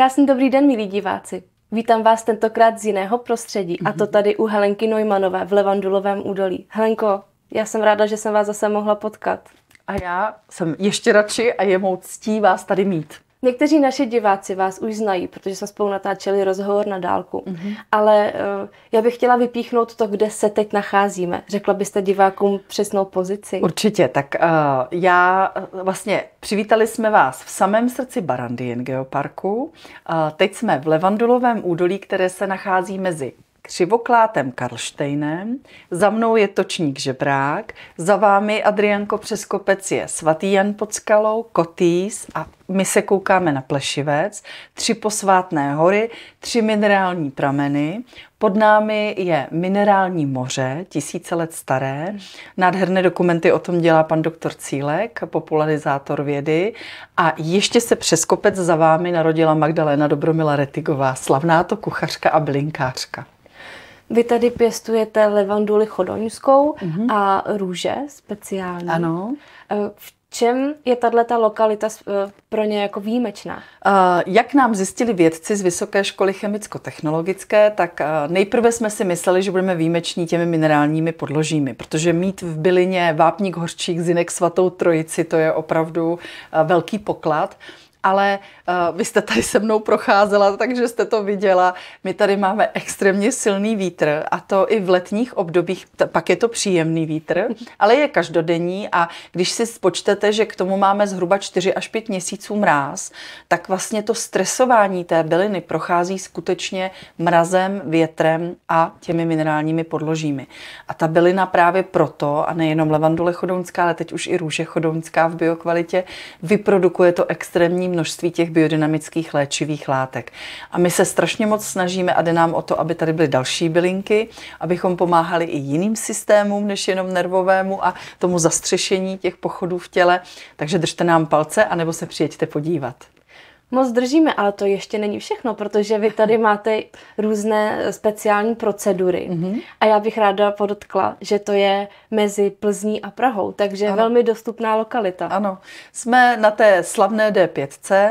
Krásný dobrý den, milí diváci. Vítám vás tentokrát z jiného prostředí, mm-hmm. a to mhm. tady u Helenky Nojmanové v Levandulovém údolí. Helenko, já jsem ráda, že jsem vás zase mohla potkat. A já jsem ještě radši a je mou ctí vás tady mít. Někteří naši diváci vás už znají, protože jsme spolu natáčeli rozhovor na dálku, mm-hmm. ale uh, já bych chtěla vypíchnout to, kde se teď nacházíme. Řekla byste divákům přesnou pozici? Určitě, tak uh, já eh, vlastně přivítali jsme vás v samém srdci Barandien Geoparku. Uh, teď jsme v Levandulovém údolí, které se nachází mezi křivoklátem Karlštejnem, za mnou je točník Žebrák, za vámi Adrianko přes kopec je svatý Jan pod skalou, Kotýs a my se koukáme na Plešivec, tři posvátné hory, tři minerální prameny, pod námi je minerální moře, tisíce let staré. Nádherné dokumenty o tom dělá pan doktor Cílek, popularizátor vědy. A ještě se přes kopec za vámi narodila Magdalena Dobromila Retigová, slavná to kuchařka a blinkářka. Vy tady pěstujete levanduli chodoňskou mm-hmm. a růže speciální. Ano. Eh, v čem je ta lokalita eh, pro ně jako výjimečná? Eh, jak nám zjistili vědci z Vysoké školy chemicko-technologické, tak nejprve jsme si mysleli, že budeme výjimeční těmi minerálními podložími, protože mít v bylině vápník, horčík, zinek, svatou trojici, to je opravdu velký poklad ale uh, vy jste tady se mnou procházela, takže jste to viděla. My tady máme extrémně silný vítr a to i v letních obdobích, pak je to příjemný vítr, ale je každodenní a když si spočtete, že k tomu máme zhruba 4 až 5 měsíců mráz, tak vlastně to stresování té byliny prochází skutečně mrazem, větrem a těmi minerálními podložími. A ta bylina právě proto, a nejenom levandule chodounská, ale teď už i růže chodounská v biokvalitě, vyprodukuje to extrémní množství těch biodynamických léčivých látek. A my se strašně moc snažíme a jde nám o to, aby tady byly další bylinky, abychom pomáhali i jiným systémům než jenom nervovému a tomu zastřešení těch pochodů v těle. Takže držte nám palce, anebo se přijeďte podívat moc držíme, ale to ještě není všechno, protože vy tady máte různé speciální procedury. Mm-hmm. A já bych ráda podotkla, že to je mezi Plzní a Prahou, takže ano. velmi dostupná lokalita. Ano, jsme na té slavné D5,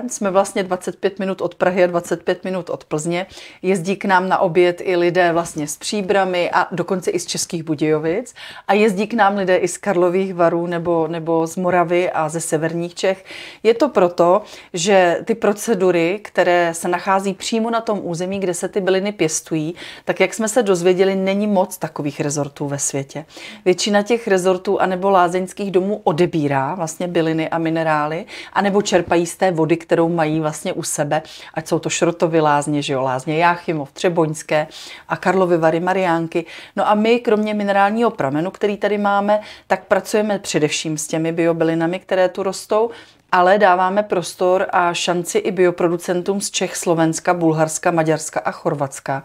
jsme vlastně 25 minut od Prahy a 25 minut od Plzně. Jezdí k nám na oběd i lidé vlastně z Příbramy a dokonce i z Českých Budějovic a jezdí k nám lidé i z Karlových varů nebo, nebo z Moravy a ze severních Čech. Je to proto, že ty procedury, které se nachází přímo na tom území, kde se ty byliny pěstují, tak jak jsme se dozvěděli, není moc takových rezortů ve světě. Většina těch rezortů anebo lázeňských domů odebírá vlastně byliny a minerály, anebo čerpají z té vody, kterou mají vlastně u sebe, ať jsou to šrotovy lázně, že jo, lázně Jáchymov, Třeboňské a Karlovy Vary Mariánky. No a my, kromě minerálního pramenu, který tady máme, tak pracujeme především s těmi biobylinami, které tu rostou, ale dáváme prostor a šanci i bioproducentům z Čech, Slovenska, Bulharska, Maďarska a Chorvatska.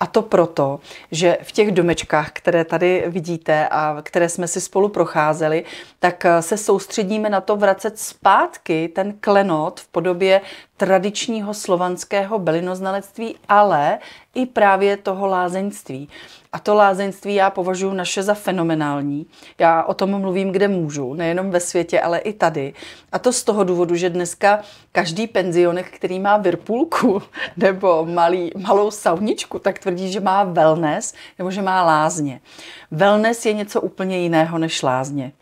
A to proto, že v těch domečkách, které tady vidíte a které jsme si spolu procházeli, tak eh, se soustředíme na to vracet zpátky ten klenot v podobě tradičního slovanského belinoznalectví, ale i právě toho lázeňství. A to lázeňství já považuji naše za fenomenální. Já o tom mluvím, kde můžu, nejenom ve světě, ale i tady. A to z toho důvodu, že dneska každý penzionek, který má virpulku nebo malý, malou sauničku, tak tvrdí, že má wellness nebo že má lázně. Wellness je něco úplně jiného než lázně.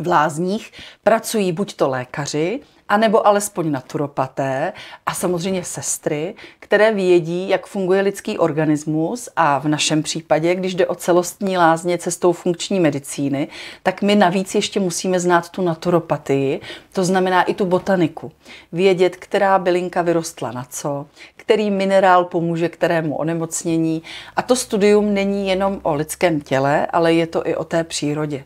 V lázních pracují buď to lékaři, anebo alespoň naturopaté a samozřejmě sestry, které vědí, jak funguje lidský organismus a v našem případě, když jde o celostní lázně cestou funkční medicíny, tak my navíc ještě musíme znát tu naturopatii, to znamená i tu botaniku. Vědět, která bylinka vyrostla na co, který minerál pomůže kterému onemocnění. A to studium není jenom o lidském těle, ale je to i o té přírodě.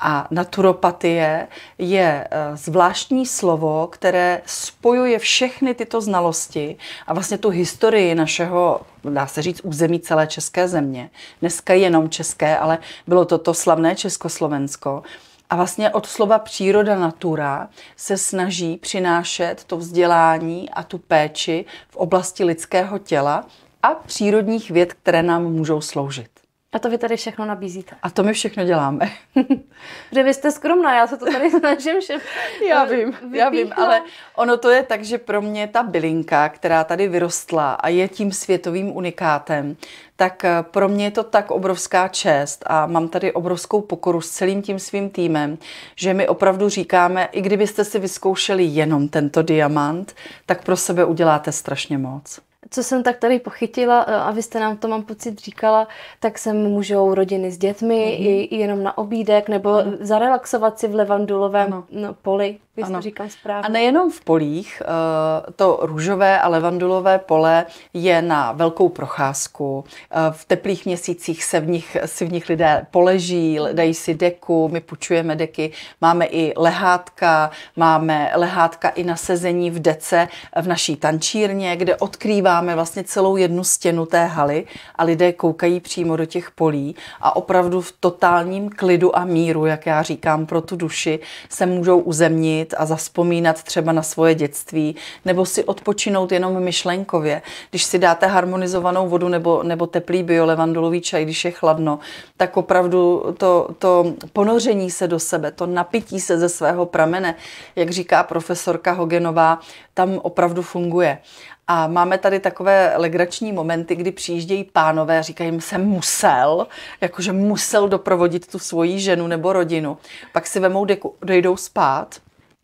A naturopatie je eh, zvláštní slovo, které spojuje všechny tyto znalosti a vlastně tu historii historii našeho, dá se říct, území celé české země. Dneska jenom české, ale bylo to to slavné Československo. A vlastně od slova příroda, natura se snaží přinášet to vzdělání a tu péči v oblasti lidského těla a přírodních věd, které nám můžou sloužit. A to vy tady všechno nabízíte. A to my všechno děláme. Protože vy jste skromná, já se to tady snažím že já vím, já vím, ale ono to je tak, že pro mě ta bylinka, která tady vyrostla a je tím světovým unikátem, tak eh, pro mě je to tak obrovská čest a mám tady obrovskou pokoru s celým tím svým týmem, že my opravdu říkáme, i kdybyste si vyzkoušeli jenom tento diamant, tak pro sebe uděláte strašně moc co jsem tak tady pochytila, e, a vy jste nám to, mám pocit, říkala, tak sem můžou rodiny s dětmi mm-hmm. i, i jenom na obídek, nebo ano. zarelaxovat si v levandulovém ano. poli. Vy ano. jste říkal správně. A nejenom v polích, eh, to růžové a levandulové pole je na velkou procházku. Eh, v teplých měsících se v nich, si v nich lidé poleží, dají si deku, my půjčujeme deky, máme i lehátka, máme lehátka i na sezení v dece eh, v naší tančírně, kde odkrýváme vlastně celou jednu stěnu té haly a lidé koukají přímo do těch polí a opravdu v totálním klidu a míru, jak já říkám, pro tu duši se můžou uzemnit projít a zaspomínat třeba na svoje dětství, nebo si odpočinout jenom myšlenkově. Když si dáte harmonizovanou vodu nebo, nebo teplý biolevandulový čaj, když je chladno, tak opravdu to, to ponoření se do sebe, to napití se ze svého pramene, jak říká profesorka Hogenová, tam opravdu funguje. A máme tady takové legrační momenty, kdy přijíždějí pánové a říkají jim, jsem musel, jakože musel doprovodit tu svoji ženu nebo rodinu. Pak si vemou deku, dojdou spát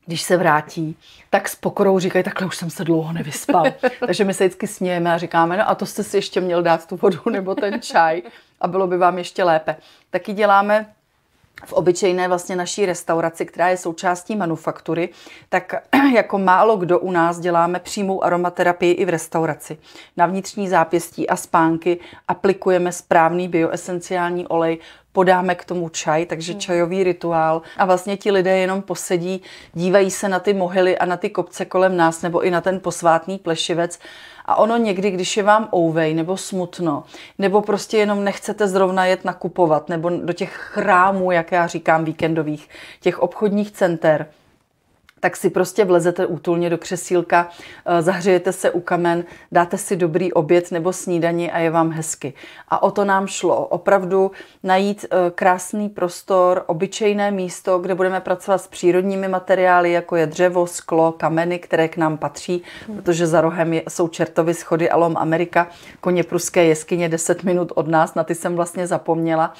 když se vrátí, tak s pokorou říkají, takhle už jsem se dlouho nevyspal. Takže my se vždycky smějeme a říkáme, no a to jste si ještě měl dát tu vodu nebo ten čaj a bylo by vám ještě lépe. Taky děláme v obyčejné vlastně naší restauraci, která je součástí manufaktury, tak jako málo kdo u nás děláme přímou aromaterapii i v restauraci. Na vnitřní zápěstí a spánky aplikujeme správný bioesenciální olej, podáme k tomu čaj, takže mhm. čajový rituál. A vlastně ti lidé jenom posedí, dívají se na ty mohyly a na ty kopce kolem nás nebo i na ten posvátný plešivec. A ono někdy, když je vám ouvej nebo smutno, nebo prostě jenom nechcete zrovna jet nakupovat, nebo do těch chrámů, jak já říkám, víkendových, těch obchodních center, tak si prostě vlezete útulně do křesílka, eh, zahřejete se u kamen, dáte si dobrý oběd nebo snídani a je vám hezky. A o to nám šlo. Opravdu najít eh, krásný prostor, obyčejné místo, kde budeme pracovat s přírodními materiály, jako je dřevo, sklo, kameny, které k nám patří, protože za rohem jsou čertovy schody Alom Amerika, koně pruské jeskyně 10 minut od nás, na ty jsem vlastně zapomněla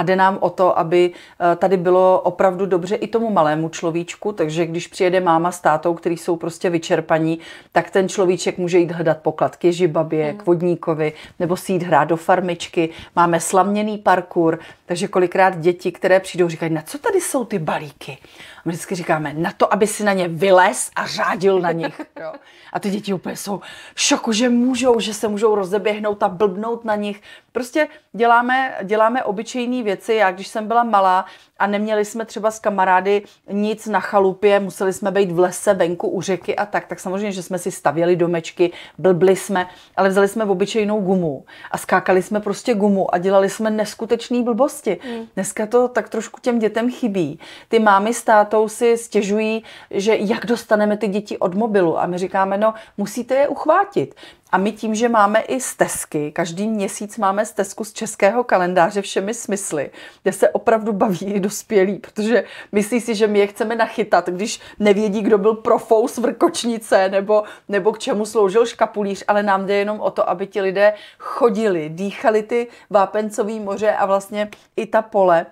a jde nám o to, aby eh, tady bylo opravdu dobře i tomu malému človíčku, takže když přijede máma s tátou, který jsou prostě vyčerpaní, tak ten človíček může jít hledat poklad k ježibabě, mm. k vodníkovi, nebo si jít hrát do farmičky. Máme slaměný parkour, takže kolikrát děti, které přijdou, říkají, na co tady jsou ty balíky? A my vždycky říkáme, na to, aby si na ně vylez a řádil na nich. Jo. A ty děti úplně jsou v šoku, že můžou, že se můžou rozeběhnout a blbnout na nich. Prostě děláme, děláme obyčejné věci. Já, když jsem byla malá, a neměli jsme třeba s kamarády nic na chalupě, museli jsme být v lese, venku, u řeky a tak, tak samozřejmě, že jsme si stavěli domečky, blbli jsme, ale vzali jsme obyčejnou gumu a skákali jsme prostě gumu a dělali jsme neskutečné blbosti. Mm. Dneska to tak trošku těm dětem chybí. Ty mámy s tátou si stěžují, že jak dostaneme ty děti od mobilu a my říkáme, no musíte je uchvátit. A my tím, že máme i stezky, každý měsíc máme stezku z českého kalendáře všemi smysly, kde se opravdu baví i dospělí, protože myslí si, že my je chceme nachytat, když nevědí, kdo byl profous vrkočnice nebo, nebo k čemu sloužil škapulíř, ale nám jde jenom o to, aby ti lidé chodili, dýchali ty vápencový moře a vlastně i ta pole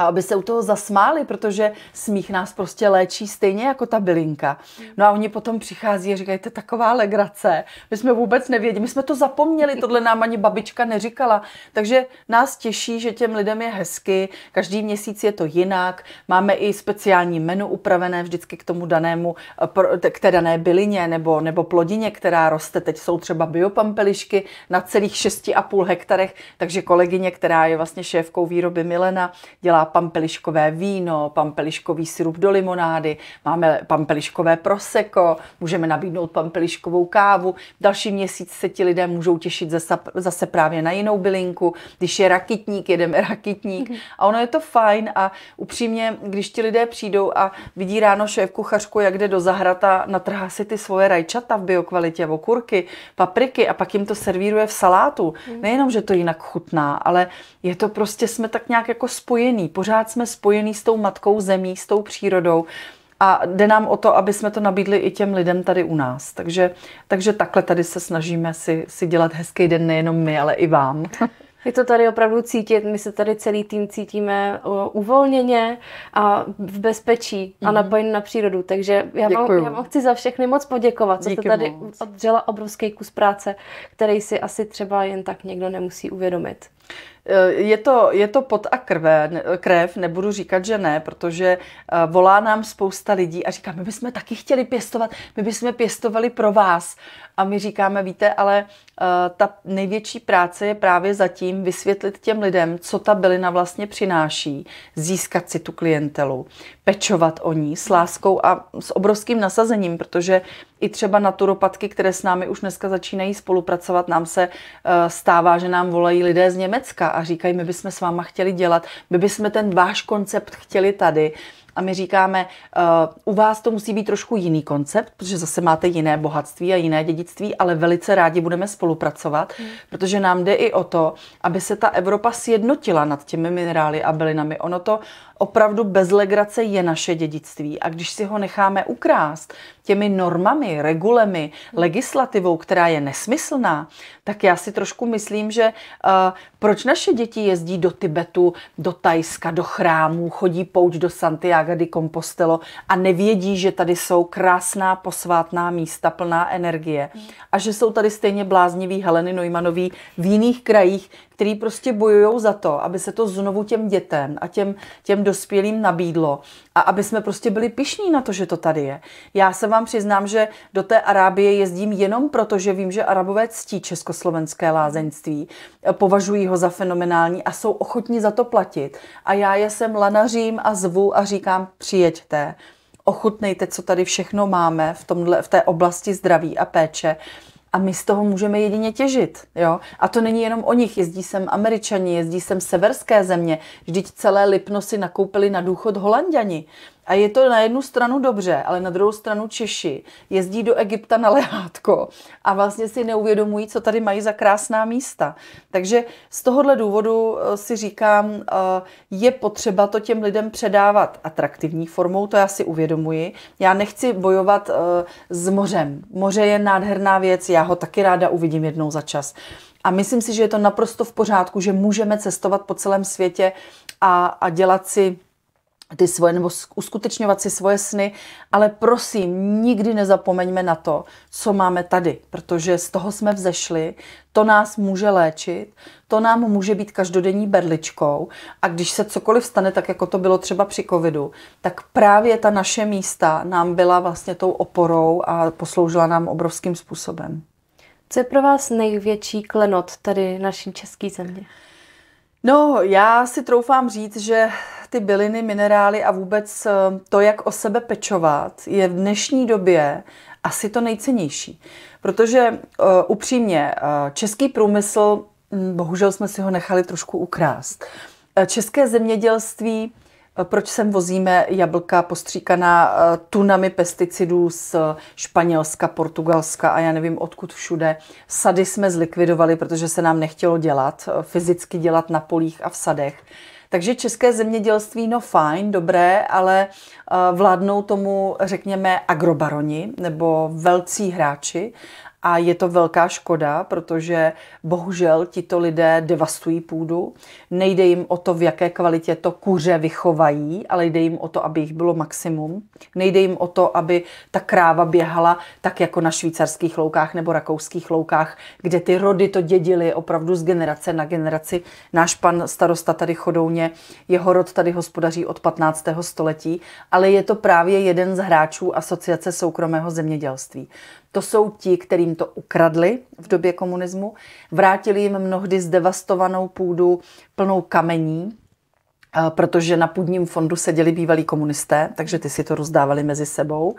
a aby se u toho zasmáli, protože smích nás prostě léčí stejně jako ta bylinka. No a oni potom přichází a říkají, to je taková legrace, my jsme vůbec nevěděli, my jsme to zapomněli, tohle nám ani babička neříkala. Takže nás těší, že těm lidem je hezky, každý měsíc je to jinak, máme i speciální menu upravené vždycky k tomu danému, eh, k té dané bylině nebo, nebo plodině, která roste. Teď jsou třeba biopampelišky na celých 6,5 hektarech, takže kolegyně, která je vlastně šéfkou výroby Milena, dělá pampeliškové víno, pampeliškový syrup do limonády, máme pampeliškové proseko, můžeme nabídnout pampeliškovou kávu. Další měsíc se ti lidé můžou těšit zase, zase právě na jinou bylinku. Když je rakitník, jedeme rakitník. A ono je to fajn a upřímně, když ti lidé přijdou a vidí ráno šéf kuchařku, jak jde do zahrata, natrhá si ty svoje rajčata v biokvalitě, okurky, papriky a pak jim to servíruje v salátu. Hmm. Nejenom, že to jinak chutná, ale je to prostě, jsme tak nějak jako spojený pořád jsme spojení s tou matkou zemí, s tou přírodou a jde nám o to, aby jsme to nabídli i těm lidem tady u nás. Takže, takže takhle tady se snažíme si, si dělat hezký den nejenom my, ale i vám. Je to tady opravdu cítit, my se tady celý tým cítíme uvolněně a v bezpečí a mhm. napojen na přírodu, takže já vám, já vám chci za všechny moc poděkovat, co jste tady moc. oddřela obrovský kus práce, který si asi třeba jen tak někdo nemusí uvědomit. Eh, je to, je to pot a krve, krev, nebudu říkat, že ne, protože eh, volá nám spousta lidí a říká, my bychom taky chtěli pěstovat, my bychom pěstovali pro vás. A my říkáme, víte, ale uh, ta největší práce je právě zatím vysvětlit těm lidem, co ta bylina vlastně přináší, získat si tu klientelu, pečovat o ní s láskou a s obrovským nasazením, protože i třeba naturopatky, které s námi už dneska začínají spolupracovat, nám se uh, stává, že nám volají lidé z Německa a říkají, my bychom s váma chtěli dělat, my bychom ten váš koncept chtěli tady a my říkáme, uh, u vás to musí být trošku jiný koncept, protože zase máte jiné bohatství a jiné dědictví, ale velice rádi budeme spolupracovat, mm. protože nám jde i o to, aby se ta Evropa sjednotila nad těmi minerály a bylinami. Ono to opravdu bez legrace je naše dědictví. A když si ho necháme ukrást těmi normami, regulemi, legislativou, která je nesmyslná, tak já si trošku myslím, že uh, proč naše děti jezdí do Tibetu, do Tajska, do chrámů, chodí pouč do Santiago de Compostelo a nevědí, že tady jsou krásná posvátná místa plná energie a že jsou tady stejně blázniví Heleny Neumannový v jiných krajích, který prostě bojují za to, aby se to znovu těm dětem a těm, těm dospělým nabídlo a aby jsme prostě byli pišní na to, že to tady je. Já se vám přiznám, že do té Arábie jezdím jenom proto, že vím, že Arabové ctí československé lázeňství, považují ho za fenomenální a jsou ochotní za to platit. A já je sem lanařím a zvu a říkám, přijeďte, ochutnejte, co tady všechno máme v, tomhle, v té oblasti zdraví a péče a my z toho můžeme jedině těžit. Jo? A to není jenom o nich. Jezdí sem Američani, jezdí sem severské země. Vždyť celé Lipno si nakoupili na důchod Holanděni. A je to na jednu stranu dobře, ale na druhou stranu Češi jezdí do Egypta na lehátko a vlastně si neuvědomují, co tady mají za krásná místa. Takže z tohohle důvodu eh, si říkám, eh, je potřeba to těm lidem předávat atraktivní formou, to já si uvědomuji. Já nechci bojovat eh, s mořem. Moře je nádherná věc, já ho taky ráda uvidím jednou za čas. A myslím si, že je to naprosto v pořádku, že můžeme cestovat po celém světě a, a dělat si ty svoje, nebo uskutečňovat si svoje sny, ale prosím, nikdy nezapomeňme na to, co máme tady, protože z toho jsme vzešli, to nás může léčit, to nám může být každodenní berličkou a když se cokoliv stane, tak jako to bylo třeba při covidu, tak právě ta naše místa nám byla vlastně tou oporou a posloužila nám obrovským způsobem. Co je pro vás největší klenot tady naší české země? No, já si troufám říct, že ty byliny, minerály a vůbec eh, to, jak o sebe pečovat, je v dnešní době asi to nejcennější. Protože uh, upřímně, uh, český průmysl, hm, bohužel jsme si ho nechali trošku ukrást. České zemědělství proč sem vozíme jablka postříkaná eh, tunami pesticidů z Španělska, Portugalska a já nevím odkud všude. Sady jsme zlikvidovali, protože se nám nechtělo dělat, eh, fyzicky dělat na polích a v sadech. Takže české zemědělství, no fajn, dobré, ale eh, vládnou tomu, řekněme, agrobaroni nebo velcí hráči a je to velká škoda, protože bohužel tito lidé devastují půdu. Nejde jim o to, v jaké kvalitě to kuře vychovají, ale jde jim o to, aby jich bylo maximum. Nejde jim o to, aby ta kráva běhala tak jako na švýcarských loukách nebo rakouských loukách, kde ty rody to dědily opravdu z generace na generaci. Náš pan starosta tady Chodouně, jeho rod tady hospodaří od 15. století, ale je to právě jeden z hráčů asociace soukromého zemědělství. To jsou ti, kterým to ukradli v době komunismu, vrátili jim mnohdy zdevastovanou půdu plnou kamení, eh, protože na půdním fondu seděli bývalí komunisté, takže ty si to rozdávali mezi sebou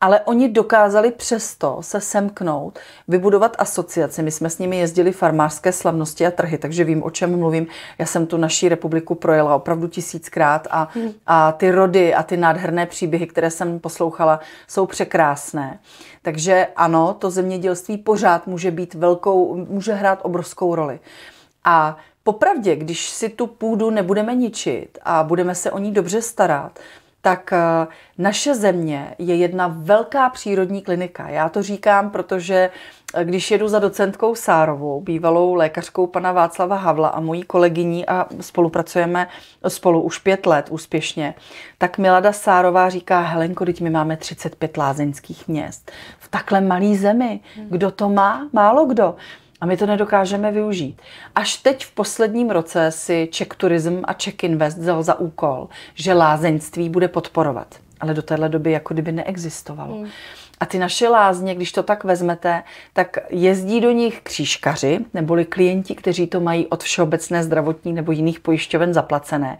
ale oni dokázali přesto se semknout, vybudovat asociaci. My jsme s nimi jezdili farmářské slavnosti a trhy, takže vím, o čem mluvím. Já jsem tu naší republiku projela opravdu tisíckrát a, hmm. a ty rody a ty nádherné příběhy, které jsem poslouchala, jsou překrásné. Takže ano, to zemědělství pořád může být velkou, může hrát obrovskou roli. A popravdě, když si tu půdu nebudeme ničit a budeme se o ní dobře starat, tak eh, naše země je jedna velká přírodní klinika. Já to říkám, protože eh, když jedu za docentkou Sárovou, bývalou lékařkou pana Václava Havla a mojí kolegyní a spolupracujeme spolu už pět let úspěšně, tak Milada Sárová říká, Helenko, teď my máme 35 lázeňských měst. V takhle malý zemi, hmm. kdo to má? Málo kdo. A my to nedokážeme využít. Až teď v posledním roce si Czech Tourism a Czech Invest vzal za úkol, že lázeňství bude podporovat. Ale do téhle doby jako kdyby neexistovalo. Hmm. A ty naše lázně, když to tak vezmete, tak jezdí do nich křížkaři, neboli klienti, kteří to mají od Všeobecné zdravotní nebo jiných pojišťoven zaplacené.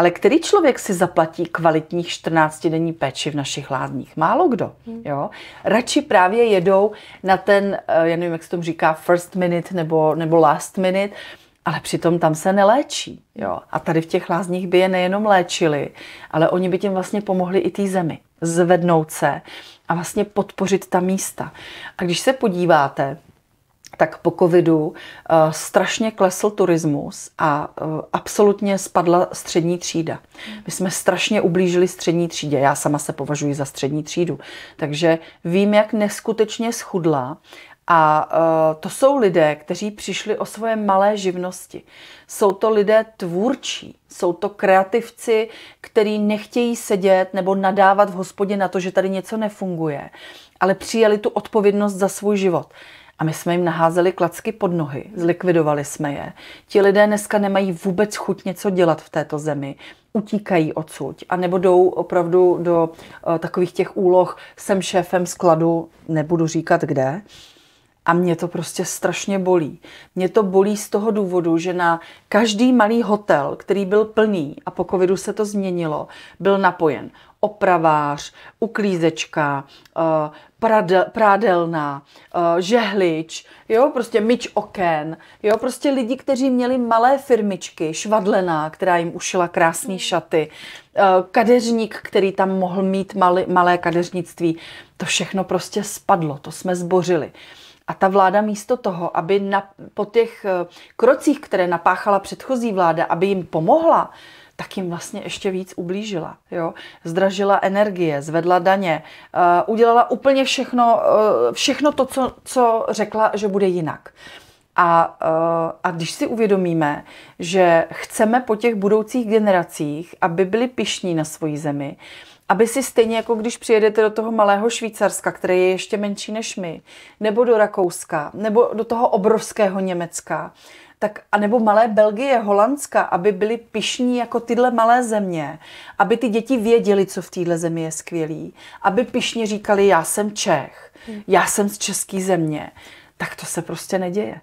Ale který člověk si zaplatí kvalitních 14-denní péči v našich lázních? Málo kdo. Hmm. Jo? Radši právě jedou na ten, eh, já nevím, jak se tomu říká, first minute nebo, nebo last minute, ale přitom tam se neléčí. Jo? A tady v těch lázních by je nejenom léčili, ale oni by tím vlastně pomohli i té zemi zvednout se a vlastně podpořit ta místa. A když se podíváte, tak po covidu uh, strašně klesl turismus a uh, absolutně spadla střední třída. My jsme strašně ublížili střední třídě. Já sama se považuji za střední třídu. Takže vím, jak neskutečně schudla a uh, to jsou lidé, kteří přišli o svoje malé živnosti. Jsou to lidé tvůrčí, jsou to kreativci, kteří nechtějí sedět nebo nadávat v hospodě na to, že tady něco nefunguje, ale přijali tu odpovědnost za svůj život. A my jsme jim naházeli klacky pod nohy, zlikvidovali jsme je. Ti lidé dneska nemají vůbec chuť něco dělat v této zemi. Utíkají odsud, anebo jdou opravdu do uh, takových těch úloh, jsem šéfem skladu, nebudu říkat kde, a mě to prostě strašně bolí. Mě to bolí z toho důvodu, že na každý malý hotel, který byl plný, a po covidu se to změnilo, byl napojen opravář, uklízečka, eh, pradel, prádelná, eh, žehlič, jo, prostě myč oken, jo, prostě lidi, kteří měli malé firmičky, švadlená, která jim ušila krásné mm. šaty, eh, kadeřník, který tam mohl mít mali, malé kadeřnictví, to všechno prostě spadlo, to jsme zbořili. A ta vláda místo toho, aby na, po těch eh, krocích, které napáchala předchozí vláda, aby jim pomohla, tak jim vlastně ještě víc ublížila. Jo? Zdražila energie, zvedla daně, uh, udělala úplně všechno, uh, všechno to, co, co řekla, že bude jinak. A, eh, a když si uvědomíme, že chceme po těch budoucích generacích, aby byli pišní na svoji zemi, aby si stejně jako když přijedete do toho malého Švýcarska, které je ještě menší než my, nebo do Rakouska, nebo do toho obrovského Německa, tak anebo malé Belgie, Holandska, aby byly pišní jako tyhle malé země, aby ty děti věděli, co v téhle zemi je skvělý, aby pišně říkali, já jsem Čech, já jsem z české země, tak to se prostě neděje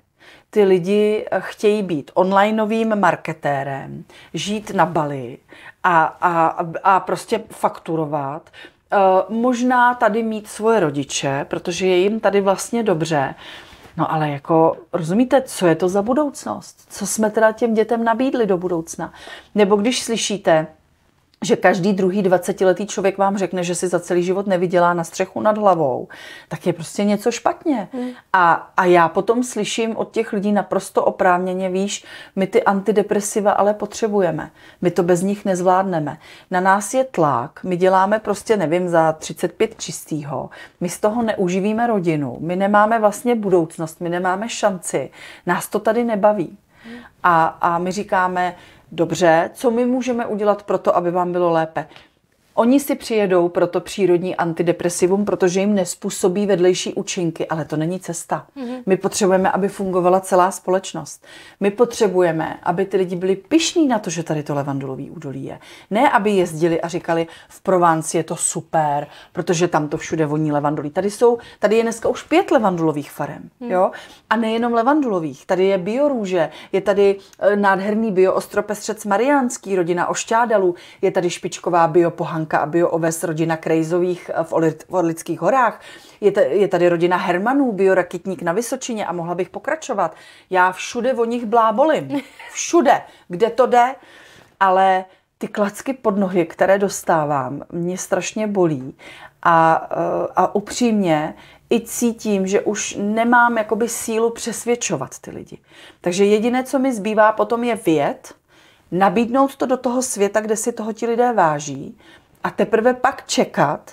ty lidi eh, chtějí být onlineovým marketérem, žít na Bali a, a, a prostě fakturovat. Eh, možná tady mít svoje rodiče, protože je jim tady vlastně dobře, No ale jako, rozumíte, co je to za budoucnost? Co jsme teda těm dětem nabídli do budoucna? Nebo když slyšíte, že každý druhý 20-letý člověk vám řekne, že si za celý život nevydělá na střechu nad hlavou, tak je prostě něco špatně. Hmm. A, a já potom slyším od těch lidí naprosto oprávněně, víš, my ty antidepresiva ale potřebujeme. My to bez nich nezvládneme. Na nás je tlak, my děláme prostě, nevím, za 35 čistýho, my z toho neuživíme rodinu, my nemáme vlastně budoucnost, my nemáme šanci, nás to tady nebaví. Hmm. A, a my říkáme, Dobře, co my můžeme udělat pro to, aby vám bylo lépe? Oni si přijedou pro to přírodní antidepresivum, protože jim nespůsobí vedlejší účinky, ale to není cesta. Mm-hmm. My potřebujeme, aby fungovala celá společnost. My potřebujeme, aby ty lidi byli pišní na to, že tady to levandulový údolí je. Ne, aby jezdili a říkali, v Provánci je to super, protože tam to všude voní levandulí. Tady jsou, tady je dneska už pět levandulových farem, mm. jo? A nejenom levandulových. Tady je biorůže, je tady eh, nádherný bioostropestřec Mariánský, rodina ošťádalů, je tady špičková biopohanka Hanka a Bioves, rodina Krejzových eh, v Orlických horách. Je, t- je tady rodina Hermanů, Bioraketník na Vysočině a mohla bych pokračovat. Já všude o nich blábolím. Všude, kde to jde. Ale ty klacky pod nohy, které dostávám, mě strašně bolí. A, eh, a upřímně, i cítím, že už nemám jakoby sílu přesvědčovat ty lidi. Takže jediné, co mi zbývá potom je věd nabídnout to do toho světa, kde si toho ti lidé váží a teprve pak čekat,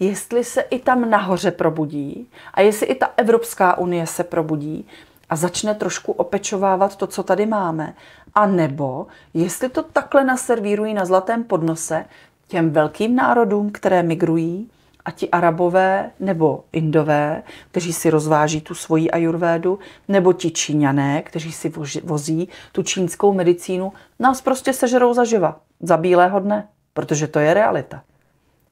jestli se i tam nahoře probudí a jestli i ta Evropská unie se probudí a začne trošku opečovávat to, co tady máme. A nebo jestli to takhle naservírují na zlatém podnose těm velkým národům, které migrují, a ti arabové nebo indové, kteří si rozváží tu svoji ajurvédu, nebo ti číňané, kteří si vozí tu čínskou medicínu, nás prostě sežerou zaživa za bílého dne protože to je realita.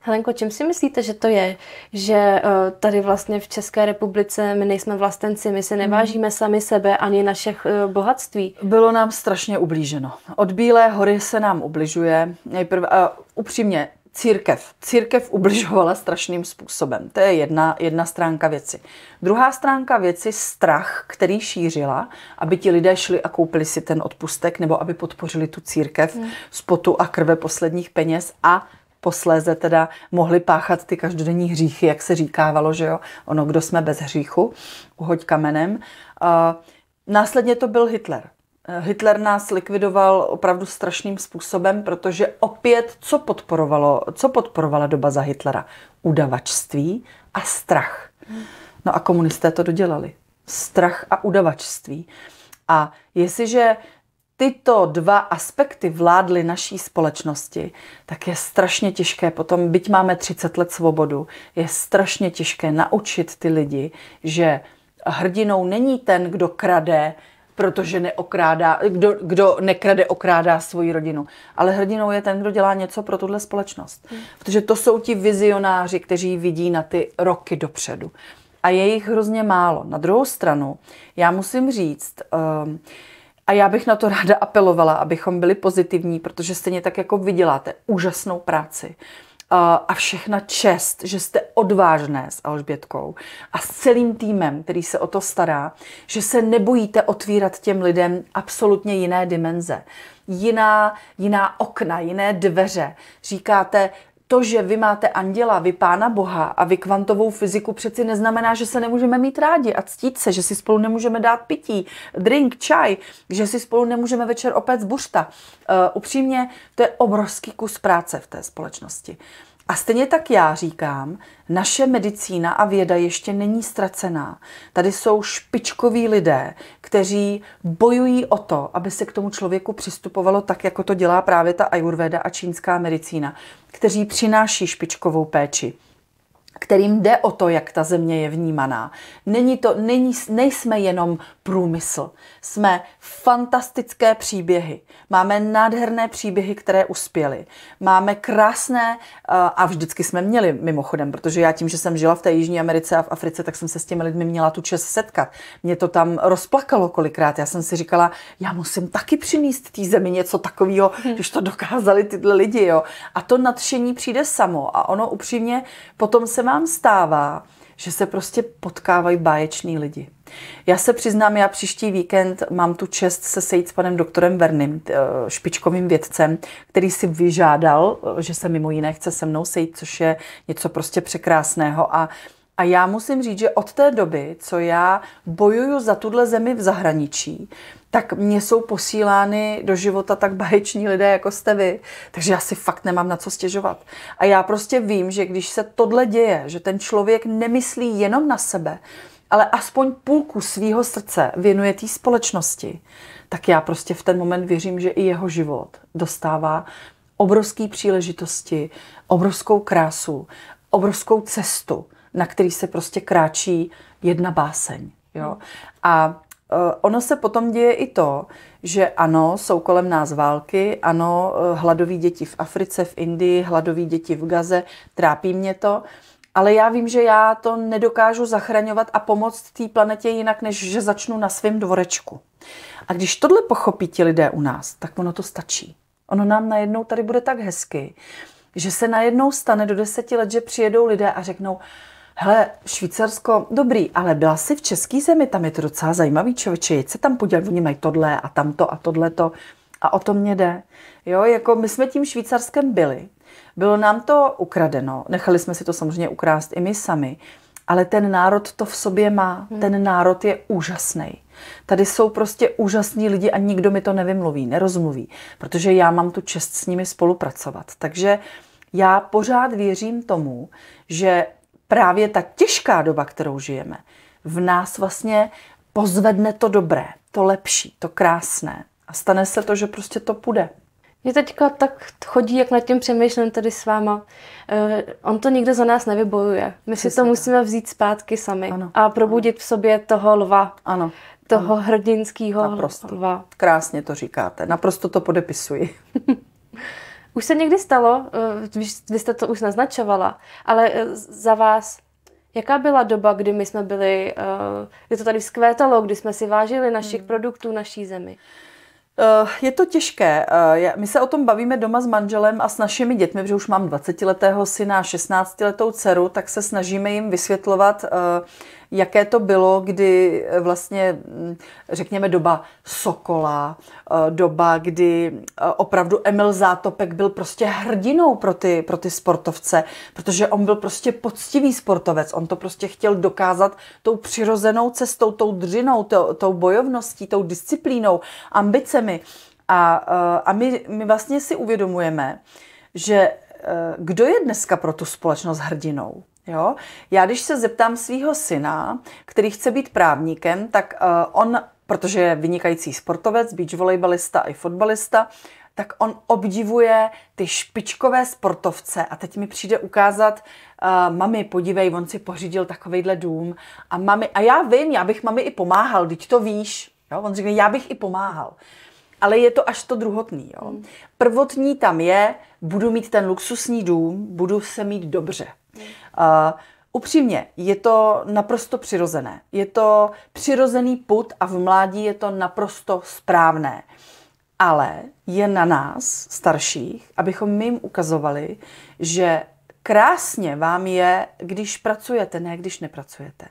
Helenko, čím si myslíte, že to je, že eh, tady vlastně v České republice my nejsme vlastenci, my se hmm. nevážíme sami sebe ani našich eh, bohatství? Bylo nám strašně ublíženo. Od Bílé hory se nám ubližuje. Nejprve, uh, upřímně, církev. Církev ubližovala strašným způsobem. To je jedna, jedna stránka věci. Druhá stránka věci strach, který šířila, aby ti lidé šli a koupili si ten odpustek nebo aby podpořili tu církev hmm. z potu a krve posledních peněz a posléze teda mohli páchat ty každodenní hříchy, jak se říkávalo, že jo, ono, kdo jsme bez hříchu, uhoď kamenem. Uh, následně to byl Hitler. Hitler nás likvidoval opravdu strašným způsobem, protože opět co podporovalo, co podporovala doba za Hitlera? Udavačství a strach. No a komunisté to dodělali. Strach a udavačství. A jestliže tyto dva aspekty vládly naší společnosti, tak je strašně těžké potom, byť máme 30 let svobodu, je strašně těžké naučit ty lidi, že hrdinou není ten, kdo krade, protože neokrádá, kdo, kdo nekrade, okrádá svoji rodinu. Ale hrdinou je ten, kdo dělá něco pro tuhle společnost. Hmm. Protože to jsou ti vizionáři, kteří vidí na ty roky dopředu. A je jich hrozně málo. Na druhou stranu, já musím říct, um, a já bych na to ráda apelovala, abychom byli pozitivní, protože stejně tak jako vyděláte úžasnou práci a všechna čest, že jste odvážné s Alžbětkou a s celým týmem, který se o to stará, že se nebojíte otvírat těm lidem absolutně jiné dimenze, jiná, jiná okna, jiné dveře. Říkáte, to, že vy máte anděla, vy pána Boha a vy kvantovou fyziku přeci neznamená, že se nemůžeme mít rádi a ctít se, že si spolu nemůžeme dát pití, drink, čaj, že si spolu nemůžeme večer opět z bušta. Uh, eh, upřímně, to je obrovský kus práce v té společnosti. A stejně tak já říkám, naše medicína a věda ještě není ztracená. Tady jsou špičkoví lidé, kteří bojují o to, aby se k tomu člověku přistupovalo tak, jako to dělá právě ta ajurveda a čínská medicína, kteří přináší špičkovou péči kterým jde o to, jak ta země je vnímaná. Není to, není, nejsme jenom průmysl. Jsme fantastické příběhy. Máme nádherné příběhy, které uspěly. Máme krásné, eh, a vždycky jsme měli mimochodem, protože já tím, že jsem žila v té Jižní Americe a v Africe, tak jsem se s těmi lidmi měla tu čest setkat. Mě to tam rozplakalo kolikrát. Já jsem si říkala, já musím taky přinést té zemi něco takového, hmm. když to dokázali tyhle lidi. Jo. A to nadšení přijde samo. A ono upřímně potom se vám stává, že se prostě potkávají báječní lidi. Já se přiznám, já příští víkend mám tu čest se sejít s panem doktorem Verným, eh, špičkovým vědcem, který si vyžádal, eh, že se mimo jiné chce se mnou sejít, což je něco prostě překrásného a a já musím říct, že od té doby, co já bojuju za tuhle zemi v zahraničí, tak mě jsou posílány do života tak baječní lidé, jako jste vy. Takže já si fakt nemám na co stěžovat. A já prostě vím, že když se tohle děje, že ten člověk nemyslí jenom na sebe, ale aspoň půlku svýho srdce věnuje té společnosti, tak já prostě v ten moment věřím, že i jeho život dostává obrovské příležitosti, obrovskou krásu, obrovskou cestu na který se prostě kráčí jedna báseň. Jo? A e, ono se potom děje i to, že ano, jsou kolem nás války, ano, e, hladoví děti v Africe, v Indii, hladoví děti v Gaze, trápí mě to, ale já vím, že já to nedokážu zachraňovat a pomoct té planetě jinak, než že začnu na svém dvorečku. A když tohle pochopí ti lidé u nás, tak ono to stačí. Ono nám najednou tady bude tak hezky, že se najednou stane do deseti let, že přijedou lidé a řeknou, hele, Švýcarsko, dobrý, ale byla jsi v české zemi, tam je to docela zajímavý člověče, jeď se tam podívat, oni mají tohle a tamto a tohleto. A o to mě jde. Jo, jako my jsme tím Švýcarskem byli. Bylo nám to ukradeno, nechali jsme si to samozřejmě ukrást i my sami, ale ten národ to v sobě má, hmm. ten národ je úžasný. Tady jsou prostě úžasní lidi a nikdo mi to nevymluví, nerozmluví, protože já mám tu čest s nimi spolupracovat. Takže já pořád věřím tomu, že právě ta těžká doba, kterou žijeme, v nás vlastně pozvedne to dobré, to lepší, to krásné. A stane se to, že prostě to půjde. Mě teďka tak chodí, jak nad tím přemýšlím tady s váma. Uh, on to nikdo za nás nevybojuje. My Přesně si to musíme vzít zpátky sami ano, a probudit ano. v sobě toho lva. Ano. Toho ano. hrdinského lva. Krásně to říkáte. Naprosto to podepisuji. Už se někdy stalo, eh, vy, vy jste to už naznačovala, ale eh, za vás, jaká byla doba, kdy my jsme byli, kdy eh, to tady vzkvétalo, kdy jsme si vážili našich hmm. produktů, naší zemi? Je to těžké. My se o tom bavíme doma s manželem a s našimi dětmi, protože už mám 20-letého syna a 16-letou dceru, tak se snažíme jim vysvětlovat, jaké to bylo, kdy eh, vlastně, mm, řekněme, doba Sokola, eh, doba, kdy eh, opravdu Emil Zátopek byl prostě hrdinou pro ty, pro ty sportovce, protože on byl prostě poctivý sportovec, on to prostě chtěl dokázat tou přirozenou cestou, tou dřinou, tou, tou bojovností, tou disciplínou, ambicemi. A, a my, my vlastně si uvědomujeme, že kdo je dneska pro tu společnost hrdinou? Jo? Já když se zeptám svého syna, který chce být právníkem, tak uh, on, protože je vynikající sportovec, beach volejbalista i fotbalista, tak on obdivuje ty špičkové sportovce a teď mi přijde ukázat, uh, mami, podívej, on si pořídil takovejhle dům a mami, a já vím, já bych mami i pomáhal, teď to víš. Jo? On říká, já bych i pomáhal. Ale je to až to druhotný. Jo? Hmm. Prvotní tam je, budu mít ten luxusní dům, budu se mít dobře. Hmm. Eh, upřímně, je to naprosto přirozené. Je to přirozený put a v mládí je to naprosto správné. Ale je na nás, starších, abychom my jim ukazovali, že krásně vám je, když pracujete, ne když nepracujete.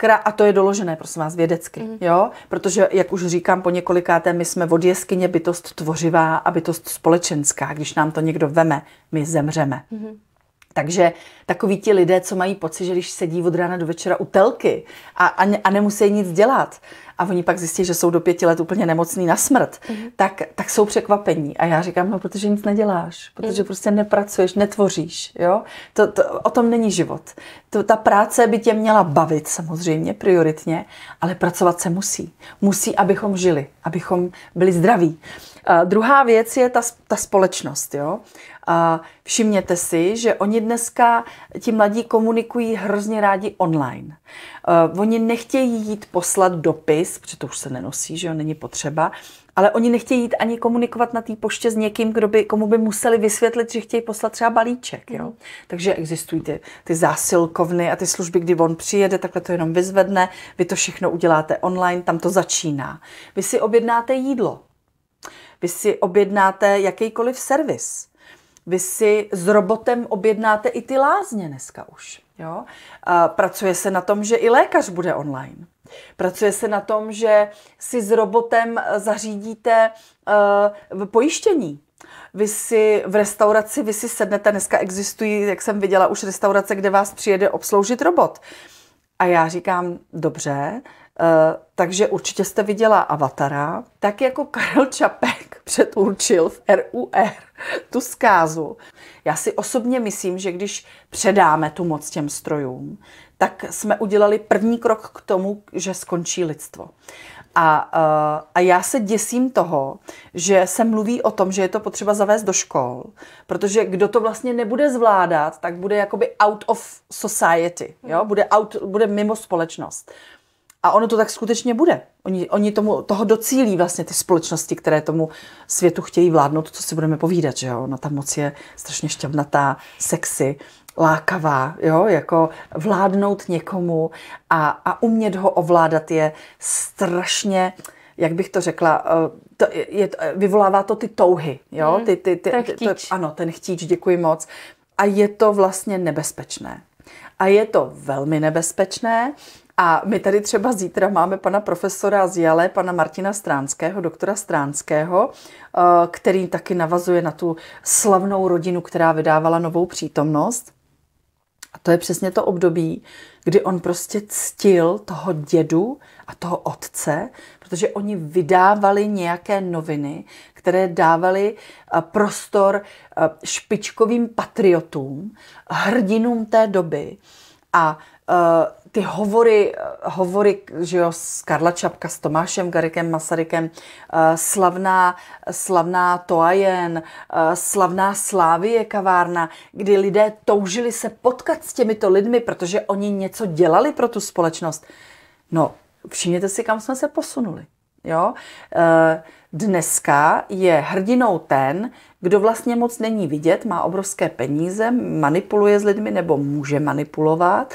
Kra- a to je doložené, prosím vás, vědecky, mm. jo? Protože, jak už říkám po několikáté, my jsme od jeskyně bytost tvořivá a bytost společenská. Když nám to někdo veme, my zemřeme. Mm. Takže takoví ti lidé, co mají pocit, že když sedí od rána do večera u telky a, a, a nemusí nic dělat a oni pak zjistí, že jsou do pěti let úplně nemocný na smrt, mm-hmm. tak, tak jsou překvapení. A já říkám, no protože nic neděláš, protože mm-hmm. prostě nepracuješ, netvoříš. Jo? To, to, o tom není život. To, ta práce by tě měla bavit samozřejmě, prioritně, ale pracovat se musí. Musí, abychom žili, abychom byli zdraví. Eh, druhá věc je ta, ta společnost. Jo? A eh, všimněte si, že oni dneska, ti mladí komunikují hrozně rádi online. Uh, oni nechtějí jít poslat dopis, protože to už se nenosí, že jo, není potřeba, ale oni nechtějí jít ani komunikovat na té poště s někým, kdo by, komu by museli vysvětlit, že chtějí poslat třeba balíček. Jo? Mhm. Takže existují ty, ty zásilkovny a ty služby, kdy on přijede, takhle to jenom vyzvedne, vy to všechno uděláte online, tam to začíná. Vy si objednáte jídlo vy si objednáte jakýkoliv servis. Vy si s robotem objednáte i ty lázně dneska už. Jo? A pracuje se na tom, že i lékař bude online. Pracuje se na tom, že si s robotem eh, zařídíte uh, pojištění. Vy si v restauraci, vy si sednete, dneska existují, jak jsem viděla, už restaurace, kde vás přijede obsloužit robot. A já říkám, dobře, Eh, takže určitě jste viděla Avatara, tak jako Karel Čapek předurčil v RUR tu zkázu. Já si osobně myslím, že když předáme tu moc těm strojům, tak jsme udělali první krok k tomu, že skončí lidstvo. A, eh, a já se děsím toho, že se mluví o tom, že je to potřeba zavést do škol, protože kdo to vlastně nebude zvládat, tak bude jakoby out of society, jo? Hmm. Bude, out, bude mimo společnost. A ono to tak skutečně bude. Oni, oni tomu, toho docílí vlastně ty společnosti, které tomu světu chtějí vládnout, co si budeme povídat, že jo. Ona no, ta moc je strašně šťavnatá, sexy, lákavá, jo, jako vládnout někomu a, a umět ho ovládat je strašně, jak bych to řekla, eh, to je, vyvolává to ty touhy, jo, hmm. ty, ty, ty, ten to, ano, ten chtíč, děkuji moc. A je to vlastně nebezpečné. A je to velmi nebezpečné, a my tady třeba zítra máme pana profesora z Jale, pana Martina Stránského, doktora Stránského, eh, který taky navazuje na tu slavnou rodinu, která vydávala novou přítomnost. A to je přesně to období, kdy on prostě ctil toho dědu a toho otce, protože oni vydávali nějaké noviny, které dávaly eh, prostor eh, špičkovým patriotům, hrdinům té doby. A uh, ty hovory, hovory že jo, s Karla Čapka, s Tomášem Garikem Masarykem, uh, slavná, slavná Toajen, uh, e, slavná Slávie kavárna, kdy lidé toužili se potkat s těmito lidmi, protože oni něco dělali pro tu společnost. No, všimněte si, kam jsme se posunuli. Jo? Dneska je hrdinou ten, kdo vlastně moc není vidět, má obrovské peníze, manipuluje s lidmi nebo může manipulovat,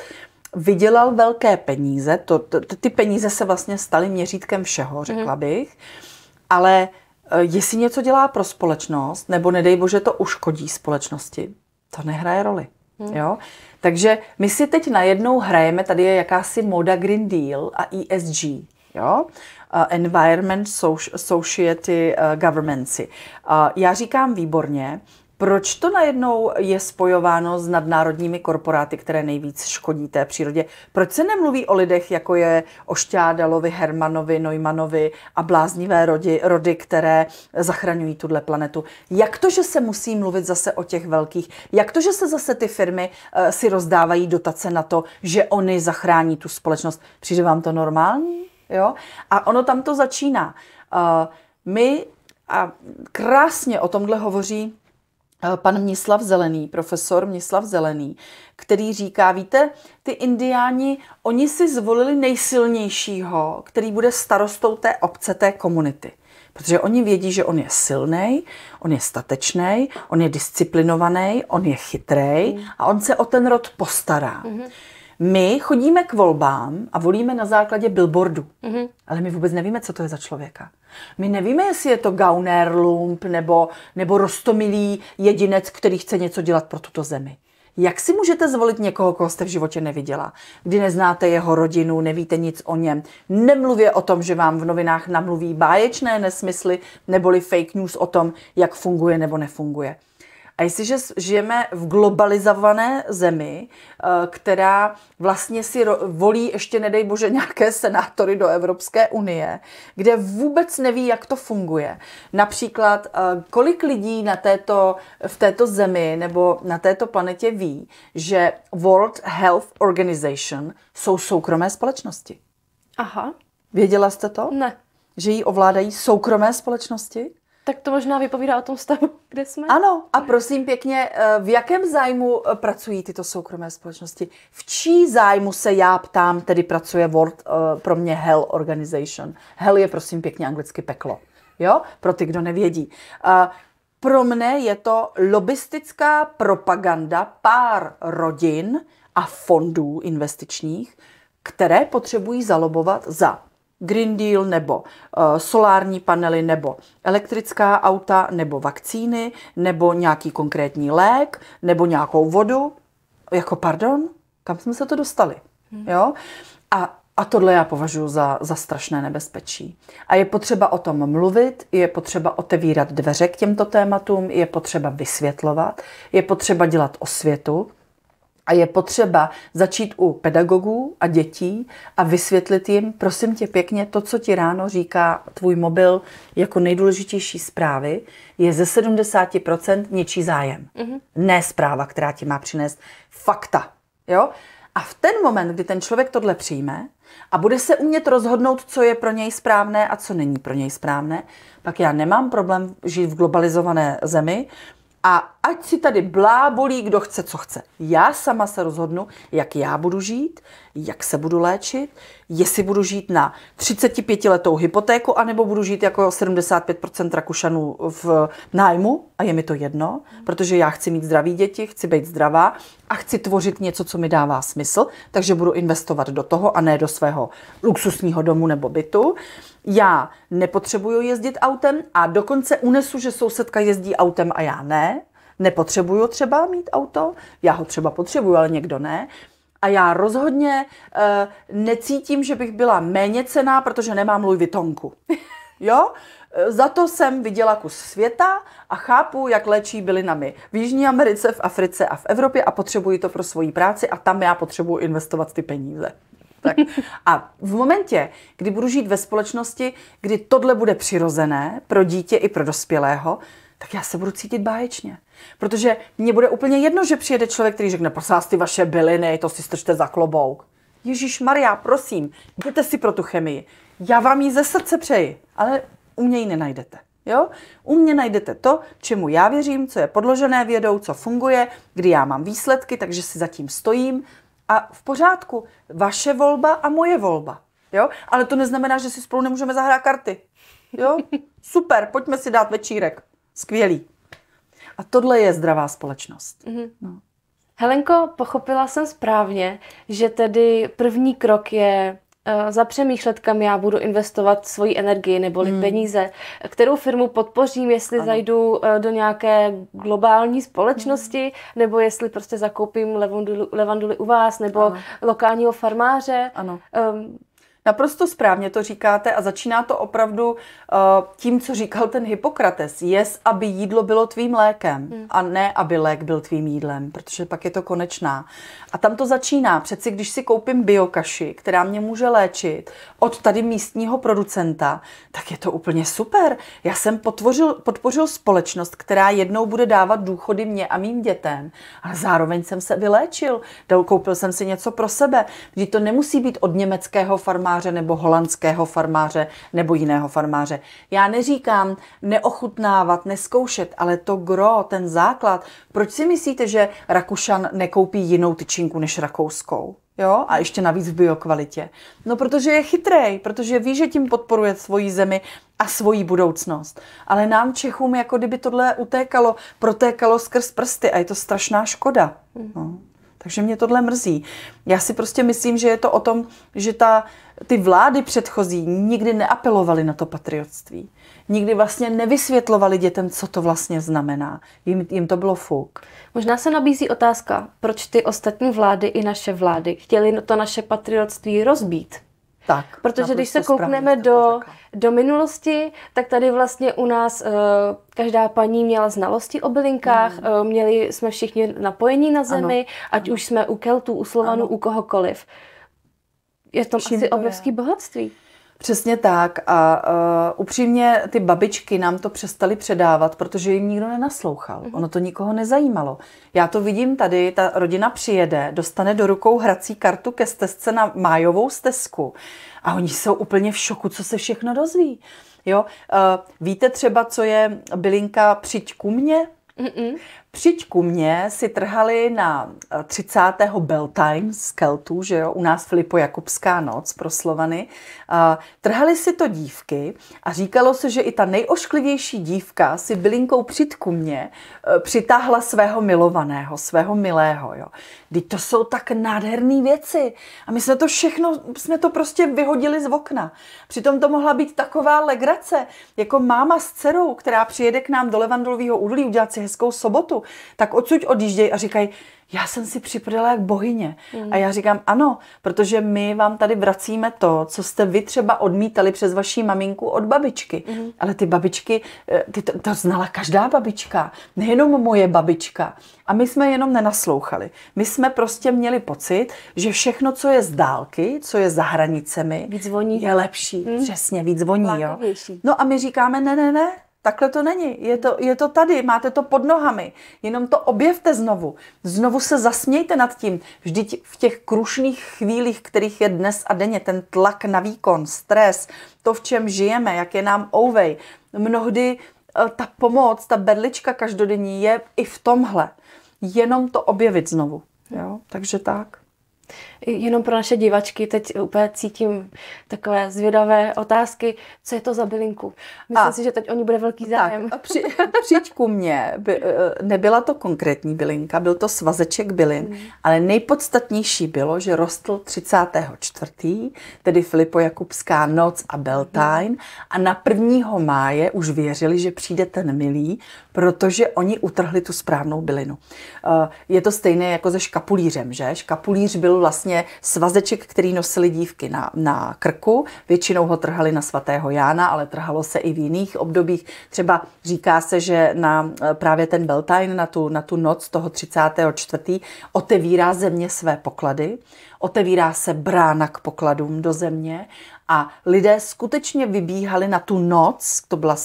vydělal velké peníze, to, to, ty peníze se vlastně staly měřítkem všeho, mhm. řekla mm bych, ale eh, jestli něco dělá pro společnost, nebo nedej bože to uškodí společnosti, to nehraje roli. Mhm. Jo? Takže my si teď najednou hrajeme, tady je jakási moda Green Deal a ESG. Jo? Eh, environment, society, eh, governmency. Eh, já říkám výborně, proč to najednou je spojováno s nadnárodními korporáty, které nejvíc škodí té přírodě? Proč se nemluví o lidech, jako je Ošťádalovi, Hermanovi, Neumannovi a bláznivé rodi, rody, které zachraňují tuhle planetu? Jak to, že se musí mluvit zase o těch velkých? Jak to, že se zase ty firmy uh, si rozdávají dotace na to, že oni zachrání tu společnost? Přijde vám to normální? Jo? A ono tam to začíná. Uh, my, a krásně o tomhle hovoří uh, pan Mnislav Zelený, profesor Mnislav Zelený, který říká, víte, ty indiáni, oni si zvolili nejsilnějšího, který bude starostou té obce, té komunity. Protože oni vědí, že on je silný, on je statečný, on je disciplinovaný, on je chytrej a on se o ten rod postará. Mm-hmm. My chodíme k volbám a volíme na základě billboardu, mm-hmm. ale my vůbec nevíme, co to je za člověka. My nevíme, jestli je to gauner, lump nebo, nebo rostomilý jedinec, který chce něco dělat pro tuto zemi. Jak si můžete zvolit někoho, koho jste v životě neviděla, kdy neznáte jeho rodinu, nevíte nic o něm? Nemluvě o tom, že vám v novinách namluví báječné nesmysly neboli fake news o tom, jak funguje nebo nefunguje. A jestliže žijeme v globalizované zemi, eh, která vlastně si volí ještě, nedej bože, nějaké senátory do Evropské unie, kde vůbec neví, jak to funguje. Například, eh, kolik lidí na této, v této zemi nebo na této planetě ví, že World Health Organization jsou soukromé společnosti. Aha. Věděla jste to? Ne. Že ji ovládají soukromé společnosti? tak to možná vypovídá o tom stavu, kde jsme. Ano, a prosím pěkně, eh, v jakém zájmu eh, pracují tyto soukromé společnosti? V čí zájmu se já ptám, tedy pracuje World, uh, pro mě Hell Organization. Hell je prosím pěkně anglicky peklo, jo? Pro ty, kdo nevědí. Uh, pro mne je to lobistická propaganda pár rodin a fondů investičních, které potřebují zalobovat za Green Deal nebo eh, solární panely nebo elektrická auta nebo vakcíny nebo nějaký konkrétní lék nebo nějakou vodu. Jako pardon, kam jsme se to dostali? Hmm. Jo? A a tohle já považuji za, za strašné nebezpečí. A je potřeba o tom mluvit, je potřeba otevírat dveře k těmto tématům, je potřeba vysvětlovat, je potřeba dělat osvětu. A je potřeba začít u pedagogů a dětí a vysvětlit jim, prosím tě pěkně, to, co ti ráno říká tvůj mobil jako nejdůležitější zprávy, je ze 70% něčí zájem. Mm-hmm. Ne zpráva, která ti má přinést fakta. Jo? A v ten moment, kdy ten člověk tohle přijme a bude se umět rozhodnout, co je pro něj správné a co není pro něj správné, pak já nemám problém žít v globalizované zemi, a ať si tady blábolí, kdo chce, co chce. Já sama se rozhodnu, jak já budu žít, jak se budu léčit, jestli budu žít na 35-letou hypotéku, anebo budu žít jako 75% Rakušanů v nájmu a je mi to jedno, protože já chci mít zdraví děti, chci být zdravá a chci tvořit něco, co mi dává smysl, takže budu investovat do toho a ne do svého luxusního domu nebo bytu já nepotřebuju jezdit autem a dokonce unesu, že sousedka jezdí autem a já ne. Nepotřebuju třeba mít auto, já ho třeba potřebuju, ale někdo ne. A já rozhodně uh, necítím, že bych byla méně cená, protože nemám Louis Vuittonku. Jo? Eh, za to jsem viděla kus světa a chápu, jak léčí bylinami v Jižní Americe, v Africe a v Evropě a potřebuji to pro svoji práci a tam já potřebuji investovat ty peníze. Tak. A v momentě, kdy budu žít ve společnosti, kdy tohle bude přirozené pro dítě i pro dospělého, tak já se budu cítit báječně. Protože mně bude úplně jedno, že přijede člověk, který řekne, prosím vás, ty vaše byliny, to si stržte za klobouk. Ježíš Maria, prosím, jděte si pro tu chemii. Já vám ji ze srdce přeji, ale u mě ji nenajdete. Jo? U mě najdete to, čemu já věřím, co je podložené vědou, co funguje, kdy já mám výsledky, takže si zatím stojím a v pořádku, vaše volba a moje volba. Jo? Ale to neznamená, že si spolu nemůžeme zahrát karty. Jo? Super, pojďme si dát večírek. Skvělý. A tohle je zdravá společnost. Mm-hmm. No. Helenko, pochopila jsem správně, že tedy první krok je Eh, zapřemýšlet, kam já budu investovat svoji energii nebo hmm. peníze, kterou firmu podpořím, jestli ano. zajdu eh, do nějaké globální společnosti, hmm. nebo jestli prostě zakoupím levanduli, levanduli u vás, nebo ano. lokálního farmáře. Ano. Um, Naprosto správně to říkáte a začíná to opravdu uh, tím, co říkal ten Hippokrates. Jes, aby jídlo bylo tvým lékem hmm. a ne, aby lék byl tvým jídlem, protože pak je to konečná. A tam to začíná. Přeci, když si koupím biokaši, která mě může léčit od tady místního producenta, tak je to úplně super. Já jsem potvořil, podpořil společnost, která jednou bude dávat důchody mě a mým dětem, A zároveň jsem se vyléčil. Koupil jsem si něco pro sebe. Vždyť to nemusí být od německého farmáře farmáře nebo holandského farmáře nebo jiného farmáře. Já neříkám neochutnávat, neskoušet, ale to gro, ten základ. Proč si myslíte, že Rakušan nekoupí jinou tyčinku než rakouskou? Jo? A ještě navíc v biokvalitě. No, protože je chytrej, protože ví, že tím podporuje svoji zemi a svoji budoucnost. Ale nám Čechům, jako kdyby tohle utékalo, protékalo skrz prsty a je to strašná škoda. Mhm. No. Takže mě tohle mrzí. Já si prostě myslím, že je to o tom, že ta, ty vlády předchozí nikdy neapelovaly na to patriotství. Nikdy vlastně nevysvětlovali dětem, co to vlastně znamená. Jim, jim to bylo fuk. Možná se nabízí otázka, proč ty ostatní vlády i naše vlády chtěly to naše patriotství rozbít. Tak, Protože když se koukneme do, do minulosti, tak tady vlastně u nás uh, každá paní měla znalosti o bylinkách, mm. uh, měli jsme všichni napojení na zemi, ano. ať ano. už jsme u Keltů, u Slovanů, u kohokoliv. Je v tom Čím asi to obrovské bohatství. Přesně tak a uh, upřímně ty babičky nám to přestali předávat, protože jim nikdo nenaslouchal. Mm-hmm. Ono to nikoho nezajímalo. Já to vidím tady, ta rodina přijede, dostane do rukou hrací kartu ke stezce na májovou stezku a oni jsou úplně v šoku, co se všechno dozví. Jo? Uh, víte třeba, co je bylinka Přiď ku mně? Mm-mm ku mně si trhali na 30. Eh, Beltime z Keltu, že jo, u nás Filipo Jakubská noc pro Slovany. Eh, trhali si to dívky a říkalo se, že i ta nejošklivější dívka si bylinkou ku mně eh, přitáhla svého milovaného, svého milého, jo. Teď to jsou tak nádherné věci. A my jsme to všechno, jsme to prostě vyhodili z okna. Přitom to mohla být taková legrace, jako máma s dcerou, která přijede k nám do Levandulového údolí udělat si hezkou sobotu tak odsud odjíždějí a říkají, já jsem si připadala jak bohyně. Mm. A já říkám, ano, protože my vám tady vracíme to, co jste vy třeba odmítali přes vaší maminku od babičky. Mm. Ale ty babičky, eh, ty to, to znala každá babička, nejenom moje babička. A my jsme jenom nenaslouchali. My jsme prostě měli pocit, že všechno, co je z dálky, co je za hranicemi, víc voní. je lepší. Mm. Přesně, víc voní. Jo. No a my říkáme, ne, ne, ne, Takhle to není. Je to, je to tady, máte to pod nohami. Jenom to objevte znovu. Znovu se zasmějte nad tím. Vždyť v těch krušných chvílích, kterých je dnes a denně, ten tlak na výkon, stres, to, v čem žijeme, jak je nám ouvej, mnohdy eh, ta pomoc, ta berlička každodenní je i v tomhle. Jenom to objevit znovu. Jo? Takže tak jenom pro naše divačky, teď úplně cítím takové zvědavé otázky, co je to za bylinku. Myslím a, si, že teď o ní bude velký zájem. Tak, při, přijď ku mně. By, eh, nebyla to konkrétní bylinka, byl to svazeček bylin, hmm. ale nejpodstatnější bylo, že rostl 34., tedy Filipo Jakubská noc a Beltane mhm. a na 1. máje už věřili, že přijde ten milý, protože oni utrhli tu správnou bylinu. Eh, je to stejné jako se škapulířem, že? Škapulíř byl vlastně vlastně svazeček, který nosili dívky na, na krku. Většinou ho trhali na svatého Jána, ale trhalo se i v jiných obdobích. Třeba říká se, že na eh, právě ten Beltane, na tu, na tu noc toho 34. otevírá země své poklady, otevírá se brána k pokladům do země a lidé skutečně vybíhali na tu noc, to byla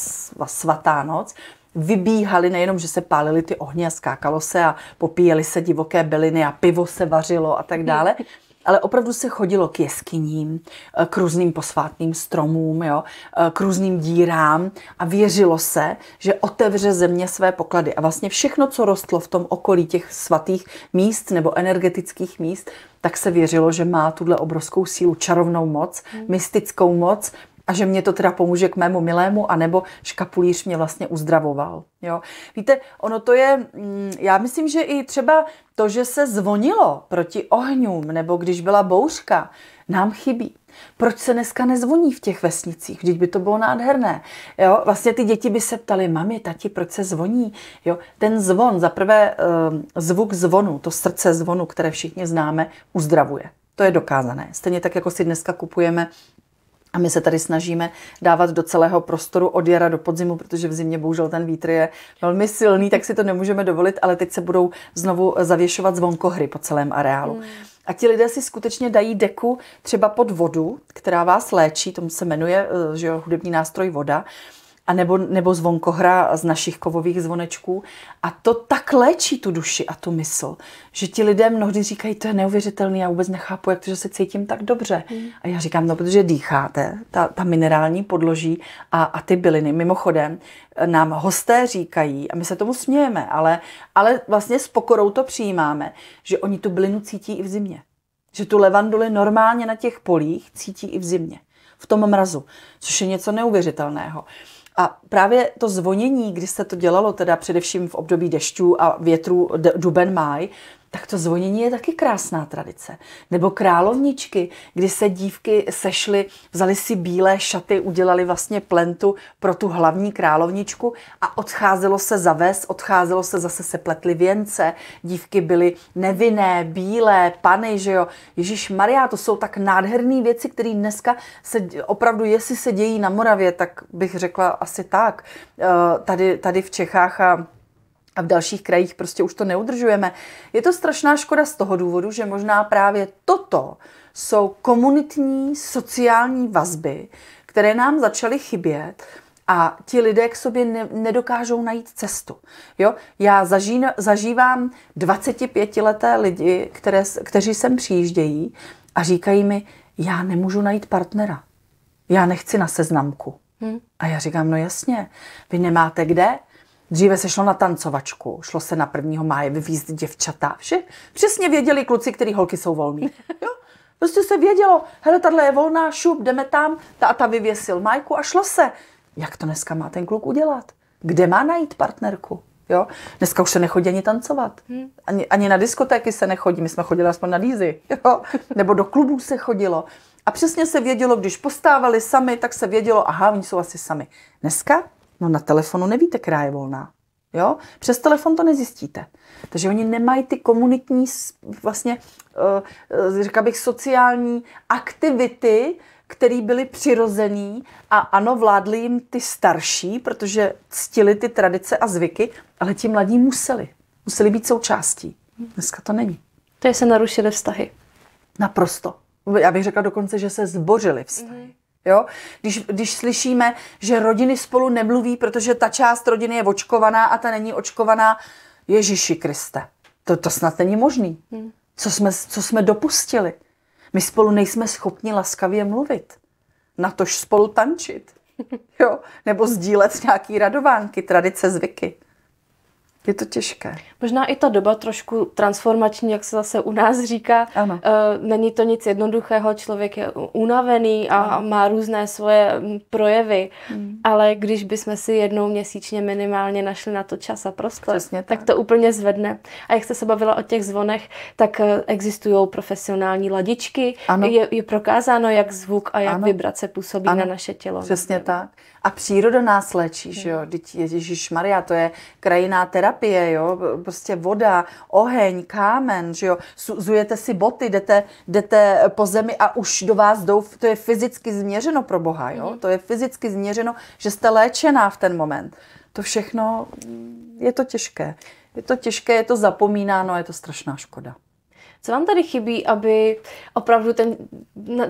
svatá noc, vybíhali nejenom, že se pálili ty ohně a skákalo se a popíjeli se divoké byliny a pivo se vařilo a tak dále, ale opravdu se chodilo k jeskyním, eh, k různým posvátným stromům, jo, eh, k různým dírám a věřilo se, že otevře země své poklady. A vlastně všechno, co rostlo v tom okolí těch svatých míst nebo energetických míst, tak se věřilo, že má tuhle obrovskou sílu, čarovnou moc, hmm. mystickou moc a že mě to teda pomůže k mému milému, anebo škapulíř mě vlastně uzdravoval. Jo? Víte, ono to je, mm, já myslím, že i třeba to, že se zvonilo proti ohňům, nebo když byla bouřka, nám chybí. Proč se dneska nezvoní v těch vesnicích? Vždyť by to bylo nádherné. Jo? Vlastně ty děti by se ptaly, mami, tati, proč se zvoní? Jo? Ten zvon, zaprvé ehm, zvuk zvonu, to srdce zvonu, které všichni známe, uzdravuje. To je dokázané. Stejně tak, jako si dneska kupujeme a my se tady snažíme dávat do celého prostoru od jara do podzimu, protože v zimě bohužel ten vítr je velmi silný, tak si to nemůžeme dovolit, ale teď se budou znovu zavěšovat zvonkohry po celém areálu. Hmm. A ti lidé si skutečně dají deku třeba pod vodu, která vás léčí, tomu se jmenuje eh, že jo, hudební nástroj voda a nebo, nebo zvonkohra z našich kovových zvonečků. A to tak léčí tu duši a tu mysl, že ti lidé mnohdy říkají, to je neuvěřitelné, já vůbec nechápu, jak to, že se cítím tak dobře. Hmm. A já říkám, no protože dýcháte, ta, ta minerální podloží a, a ty byliny. Mimochodem, nám hosté říkají, a my se tomu smějeme, ale, ale vlastně s pokorou to přijímáme, že oni tu bylinu cítí i v zimě. Že tu levanduli normálně na těch polích cítí i v zimě. V tom mrazu, což je něco neuvěřitelného. A právě to zvonění, kdy se to dělalo teda především v období dešťů a větru duben máj, tak to zvonění je taky krásná tradice. Nebo královničky, kdy se dívky sešly, vzali si bílé šaty, udělali vlastně plentu pro tu hlavní královničku a odcházelo se za ves, odcházelo se zase se pletly věnce, dívky byly nevinné, bílé, pany, že jo. Ježíš Maria, to jsou tak nádherné věci, které dneska se opravdu, jestli se dějí na Moravě, tak bych řekla asi tak. Eh, tady, tady v Čechách a a v dalších krajích prostě už to neudržujeme. Je to strašná škoda z toho důvodu, že možná právě toto jsou komunitní sociální vazby, které nám začaly chybět a ti lidé k sobě ne, nedokážou najít cestu. Jo? Já zažín, zažívám 25-leté lidi, které, kteří sem přijíždějí a říkají mi, já nemůžu najít partnera. Já nechci na seznamku. Hmm. A já říkám, no jasně, vy nemáte kde? Dříve se šlo na tancovačku, šlo se na 1. máje vyvízt děvčata. Vše, přesně věděli kluci, který holky jsou volný. Jo? Prostě se vědělo, hele, tahle je volná, šup, jdeme tam, ta vyvěsil majku a šlo se. Jak to dneska má ten kluk udělat? Kde má najít partnerku? Jo? Dneska už se nechodí ani tancovat. Hmm. Ani, ani na diskotéky se nechodí. My jsme chodili aspoň na dízy. Jo? Nebo do klubů se chodilo. A přesně se vědělo, když postávali sami, tak se vědělo, aha, oni jsou asi sami. Dneska No na telefonu nevíte, která je volná. Jo? Přes telefon to nezjistíte. Takže oni nemají ty komunitní, vlastně, eh, eh, říká bych, sociální aktivity, které byly přirozený a ano, vládli jim ty starší, protože ctili ty tradice a zvyky, ale ti mladí museli. Museli být součástí. Dneska to není. To je se narušily vztahy. Naprosto. Já bych řekla dokonce, že se zbořily vztahy. Mm-hmm. Jo? Když, když slyšíme, že rodiny spolu nemluví, protože ta část rodiny je očkovaná a ta není očkovaná, Ježíši Kriste, to, to snad není možný. Hmm. Co jsme, co jsme dopustili? My spolu nejsme schopni laskavě mluvit. na tož spolu tančit. Jo? Nebo sdílet nějaký radovánky, tradice, zvyky. Je to těžké. Možná i ta doba trošku transformační, jak se zase u nás říká. Ano. Eh, není to nic jednoduchého, člověk je unavený a ano. má různé svoje hm, projevy, ano. Hmm. ale když bychom si jednou měsíčně minimálně našli na to čas a prostor, tak. tak to úplně zvedne. A jak jste se bavila o těch zvonech, tak eh, existují profesionální ladičky. Ano. Je, je prokázáno, jak zvuk a jak ano. vibrace působí ano. na naše tělo. Přesně tak. A příroda nás léčí, že hmm. jo? Ježíš Maria, to je krajiná terapie, jo? prostě voda, oheň, kámen, že jo, zujete si boty, jdete, jdete eh, po zemi a už do vás jdou, to je fyzicky změřeno pro Boha, jo, mm-hmm. to je fyzicky změřeno, že jste léčená v ten moment. To všechno mm, je to těžké. Je to těžké, je to zapomínáno, je to strašná škoda. Co vám tady chybí, aby opravdu ten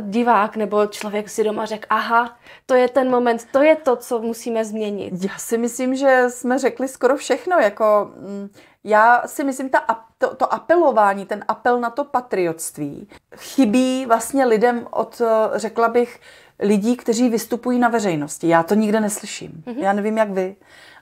divák nebo člověk si doma řekl, aha, to je ten moment, to je to, co musíme změnit? Já si myslím, že jsme řekli skoro všechno, jako... Mm, já si myslím, ta, to, to apelování, ten apel na to patriotství, chybí vlastně lidem od, eh, řekla bych, lidí, kteří vystupují na veřejnosti. Já to nikde neslyším. Mm-hmm. Já nevím, jak vy.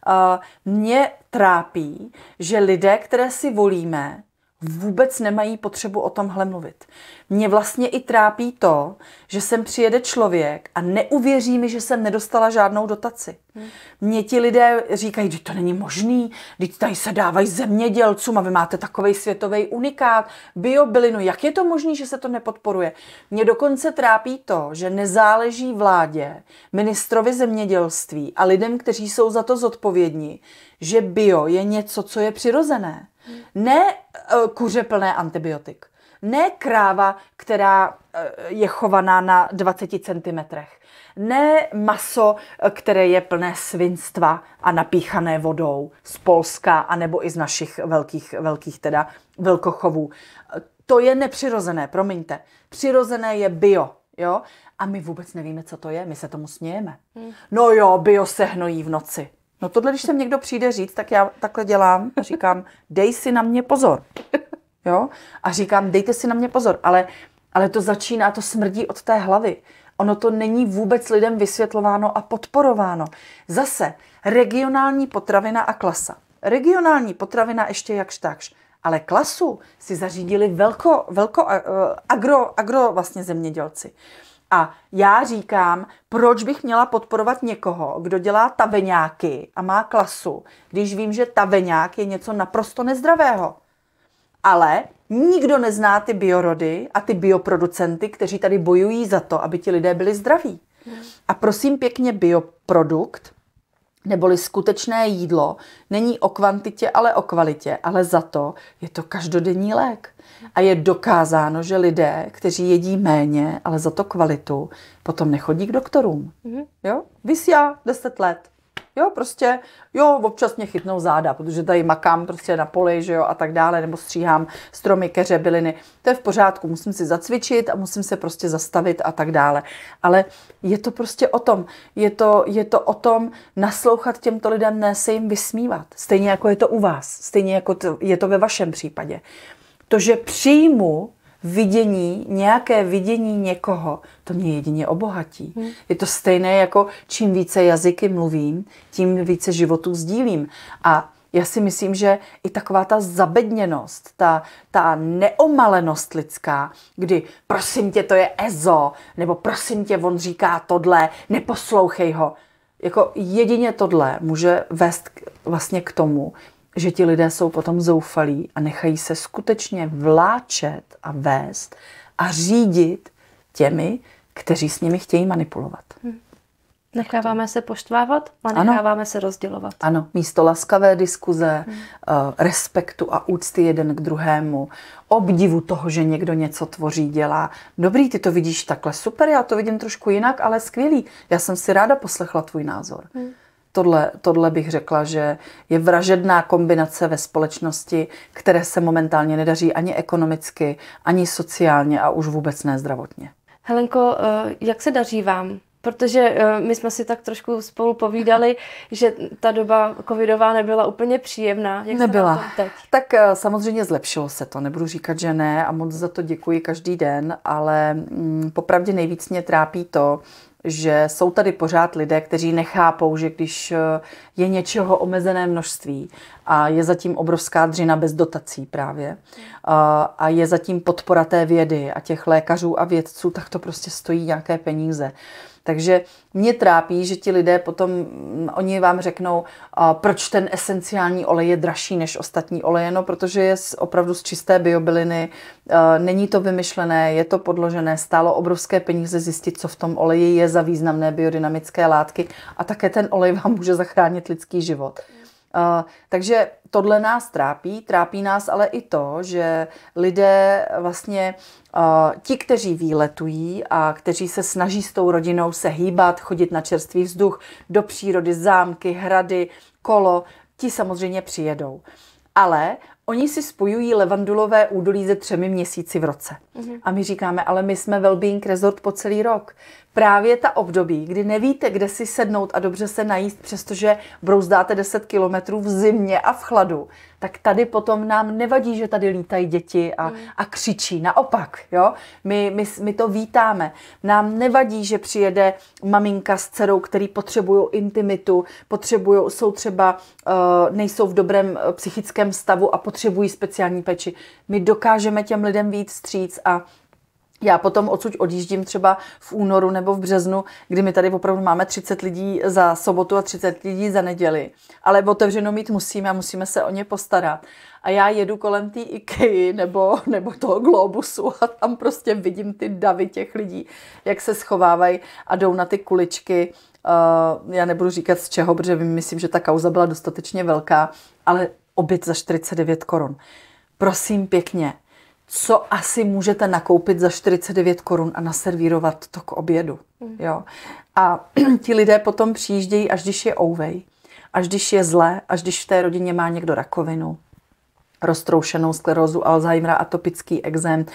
Uh, mě trápí, že lidé, které si volíme, vůbec nemají potřebu o tomhle mluvit mě vlastně i trápí to, že sem přijede člověk a neuvěří mi, že jsem nedostala žádnou dotaci. Hmm. Mně ti lidé říkají, že to není možný, teď tady se dávají zemědělcům a vy máte takový světový unikát, biobilinu, jak je to možné, že se to nepodporuje? Mě dokonce trápí to, že nezáleží vládě, ministrovi zemědělství a lidem, kteří jsou za to zodpovědní, že bio je něco, co je přirozené. Hmm. Ne eh, kuře plné antibiotik ne kráva, která eh, je chovaná na 20 cm. Ne maso, eh, které je plné svinstva a napíchané vodou z Polska anebo i z našich velkých, velkých teda velkochovů. Eh, to je nepřirozené, promiňte. Přirozené je bio, jo? A my vůbec nevíme, co to je, my se tomu smějeme. Hmm. No jo, bio se hnojí v noci. No tohle, když sem někdo přijde říct, tak já takhle dělám a říkám, dej si na mě pozor. jo? A říkám, dejte si na mě pozor, ale, ale to začíná, to smrdí od té hlavy. Ono to není vůbec lidem vysvětlováno a podporováno. Zase regionální potravina a klasa. Regionální potravina ještě jakž takž. Ale klasu si zařídili velko, velko eh, agro, agro vlastně zemědělci. A já říkám, proč bych měla podporovat někoho, kdo dělá taveňáky a má klasu, když vím, že taveňák je něco naprosto nezdravého ale nikdo nezná ty biorody a ty bioproducenty, kteří tady bojují za to, aby ti lidé byli zdraví. A prosím pěkně, bioprodukt neboli skutečné jídlo není o kvantitě, ale o kvalitě, ale za to je to každodenní lék. A je dokázáno, že lidé, kteří jedí méně, ale za to kvalitu, potom nechodí k doktorům. Mhm. Jo? já, deset let. Jo, prostě, jo, občas mě chytnou záda, protože tady makám prostě na poli, že jo, a tak dále, nebo stříhám stromy, keře, byliny. To je v pořádku, musím si zacvičit a musím se prostě zastavit a tak dále. Ale je to prostě o tom, je to, je to o tom naslouchat těmto lidem, ne se jim vysmívat. Stejně jako je to u vás, stejně jako to, je to ve vašem případě. To, že přijmu vidění, nějaké vidění někoho, to mě jedině obohatí. Hmm. Je to stejné jako čím více jazyky mluvím, tím více životů sdílím. A já si myslím, že i taková ta zabedněnost, ta, ta neomalenost lidská, kdy prosím tě, to je Ezo, nebo prosím tě, on říká tohle, neposlouchej ho. Jako jedině tohle může vést k, vlastně k tomu, že ti lidé jsou potom zoufalí a nechají se skutečně vláčet a vést a řídit těmi, kteří s nimi chtějí manipulovat. Hmm. Necháváme se poštvávat a necháváme ano. se rozdělovat. Ano, místo laskavé diskuze, hmm. respektu a úcty jeden k druhému, obdivu toho, že někdo něco tvoří, dělá. Dobrý, ty to vidíš takhle, super, já to vidím trošku jinak, ale skvělý. Já jsem si ráda poslechla tvůj názor. Hmm. Tohle, tohle bych řekla, že je vražedná kombinace ve společnosti, které se momentálně nedaří ani ekonomicky, ani sociálně a už vůbec ne zdravotně. Helenko, eh, jak se daří vám? Protože eh, my jsme si tak trošku spolu povídali, že ta doba covidová nebyla úplně příjemná. Jak nebyla. Se teď? Tak eh, samozřejmě zlepšilo se to, nebudu říkat, že ne a moc za to děkuji každý den, ale mm, popravdě nejvíc mě trápí to, že jsou tady pořád lidé, kteří nechápou, že když eh, je něčeho omezené množství a je zatím obrovská dřina bez dotací právě a je zatím podpora té vědy a těch lékařů a vědců, tak to prostě stojí nějaké peníze. Takže mě trápí, že ti lidé potom, mm, oni vám řeknou, proč ten esenciální olej je dražší než ostatní oleje, no protože je opravdu z čisté biobiliny, eh, není to vymyšlené, je to podložené, stálo obrovské peníze zjistit, co v tom oleji je za významné biodynamické látky a také ten olej vám může zachránit lidský život. Mm. Eh, takže tohle nás trápí. Trápí nás ale i to, že lidé vlastně, eh, ti, kteří výletují a kteří se snaží s tou rodinou se hýbat, chodit na čerstvý vzduch, do přírody, zámky, hrady, kolo, ti samozřejmě přijedou. Ale Oni si spojují levandulové údolí ze třemi měsíci v roce. Mm-hmm. A my říkáme, ale my jsme Wellbeing Resort po celý rok právě ta období, kdy nevíte, kde si sednout a dobře se najíst, přestože brouzdáte 10 kilometrů v zimě a v chladu, tak tady potom nám nevadí, že tady lítají děti a, mm. a křičí. Naopak, jo? My, my, my to vítáme. Nám nevadí, že přijede maminka s dcerou, který potřebují intimitu, potřebují, jsou třeba, eh, nejsou v dobrém eh, psychickém stavu a potřebují speciální péči. My dokážeme těm lidem víc stříc a já potom odsud odjíždím třeba v únoru nebo v březnu, kdy my tady opravdu máme 30 lidí za sobotu a 30 lidí za neděli. Ale otevřeno mít musíme a musíme se o ně postarat. A já jedu kolem té IKEA nebo, nebo toho globusu a tam prostě vidím ty davy těch lidí, jak se schovávají a jdou na ty kuličky. Uh, já nebudu říkat z čeho, protože myslím, že ta kauza byla dostatečně velká, ale oběd za 49 korun. Prosím pěkně, co asi můžete nakoupit za 49 korun a naservírovat to k obědu. Mm. Jo. A ti lidé potom přijíždějí, až když je ouvej, až když je zlé, až když v té rodině má někdo rakovinu, roztroušenou sklerózu Alzheimera, atopický exém,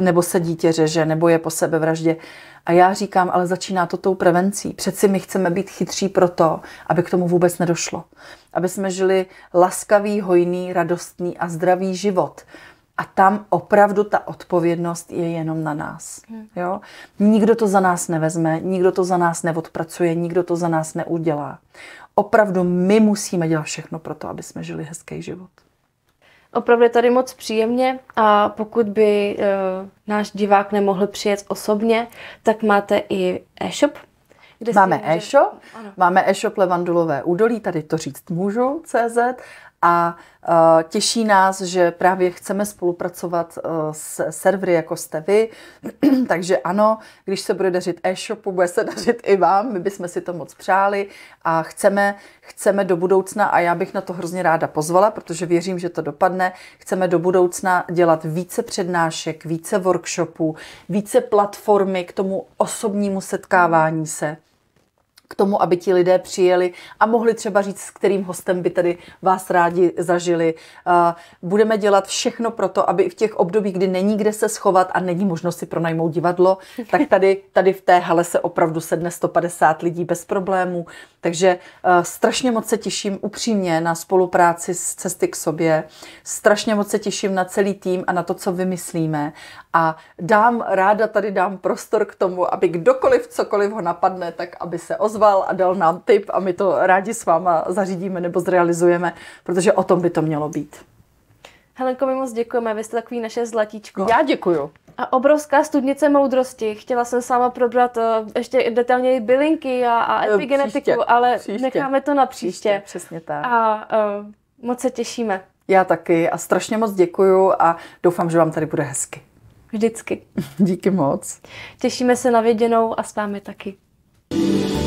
nebo se dítě řeže, nebo je po sebevraždě. A já říkám, ale začíná to tou prevencí. Přeci my chceme být chytří proto, aby k tomu vůbec nedošlo. Aby jsme žili laskavý, hojný, radostný a zdravý život a tam opravdu ta odpovědnost je jenom na nás. Hmm. Jo? Nikdo to za nás nevezme, nikdo to za nás neodpracuje, nikdo to za nás neudělá. Opravdu my musíme dělat všechno pro to, aby jsme žili hezký život. Opravdu je tady moc příjemně a pokud by uh, náš divák nemohl přijet osobně, tak máte i e-shop, kde máme e-shop, máme e-shop Levandulové údolí, tady to říct můžu, CZ a e, těší nás, že právě chceme spolupracovat e, s servery, jako jste vy. Takže ano, když se bude dařit e-shopu, bude se dařit i vám, my bychom si to moc přáli a chceme, chceme do budoucna, a já bych na to hrozně ráda pozvala, protože věřím, že to dopadne, chceme do budoucna dělat více přednášek, více workshopů, více platformy k tomu osobnímu setkávání se k tomu, aby ti lidé přijeli a mohli třeba říct, s kterým hostem by tady vás rádi zažili. Eh, budeme dělat všechno pro to, aby v těch obdobích, kdy není kde se schovat a není možnost si pronajmout divadlo, tak tady, tady v té hale se opravdu sedne 150 lidí bez problémů. Takže eh, strašně moc se těším upřímně na spolupráci s Cesty k sobě. Strašně moc se těším na celý tým a na to, co vymyslíme a dám ráda tady dám prostor k tomu, aby kdokoliv cokoliv ho napadne, tak aby se ozval a dal nám tip a my to rádi s váma zařídíme nebo zrealizujeme, protože o tom by to mělo být. Helenko, my moc děkujeme, vy jste takový naše zlatíčko. Já děkuju. A obrovská studnice moudrosti. Chtěla jsem sama probrat eh, ještě detailněji bylinky a, a eh, epigenetiku, příště, ale příště. necháme to na příště. příště přesně tak. A uh, moc se těšíme. Já taky a strašně moc děkuju a doufám, že vám tady bude hezky. Vždycky. Díky moc. Těšíme se na viděnou a s vámi taky.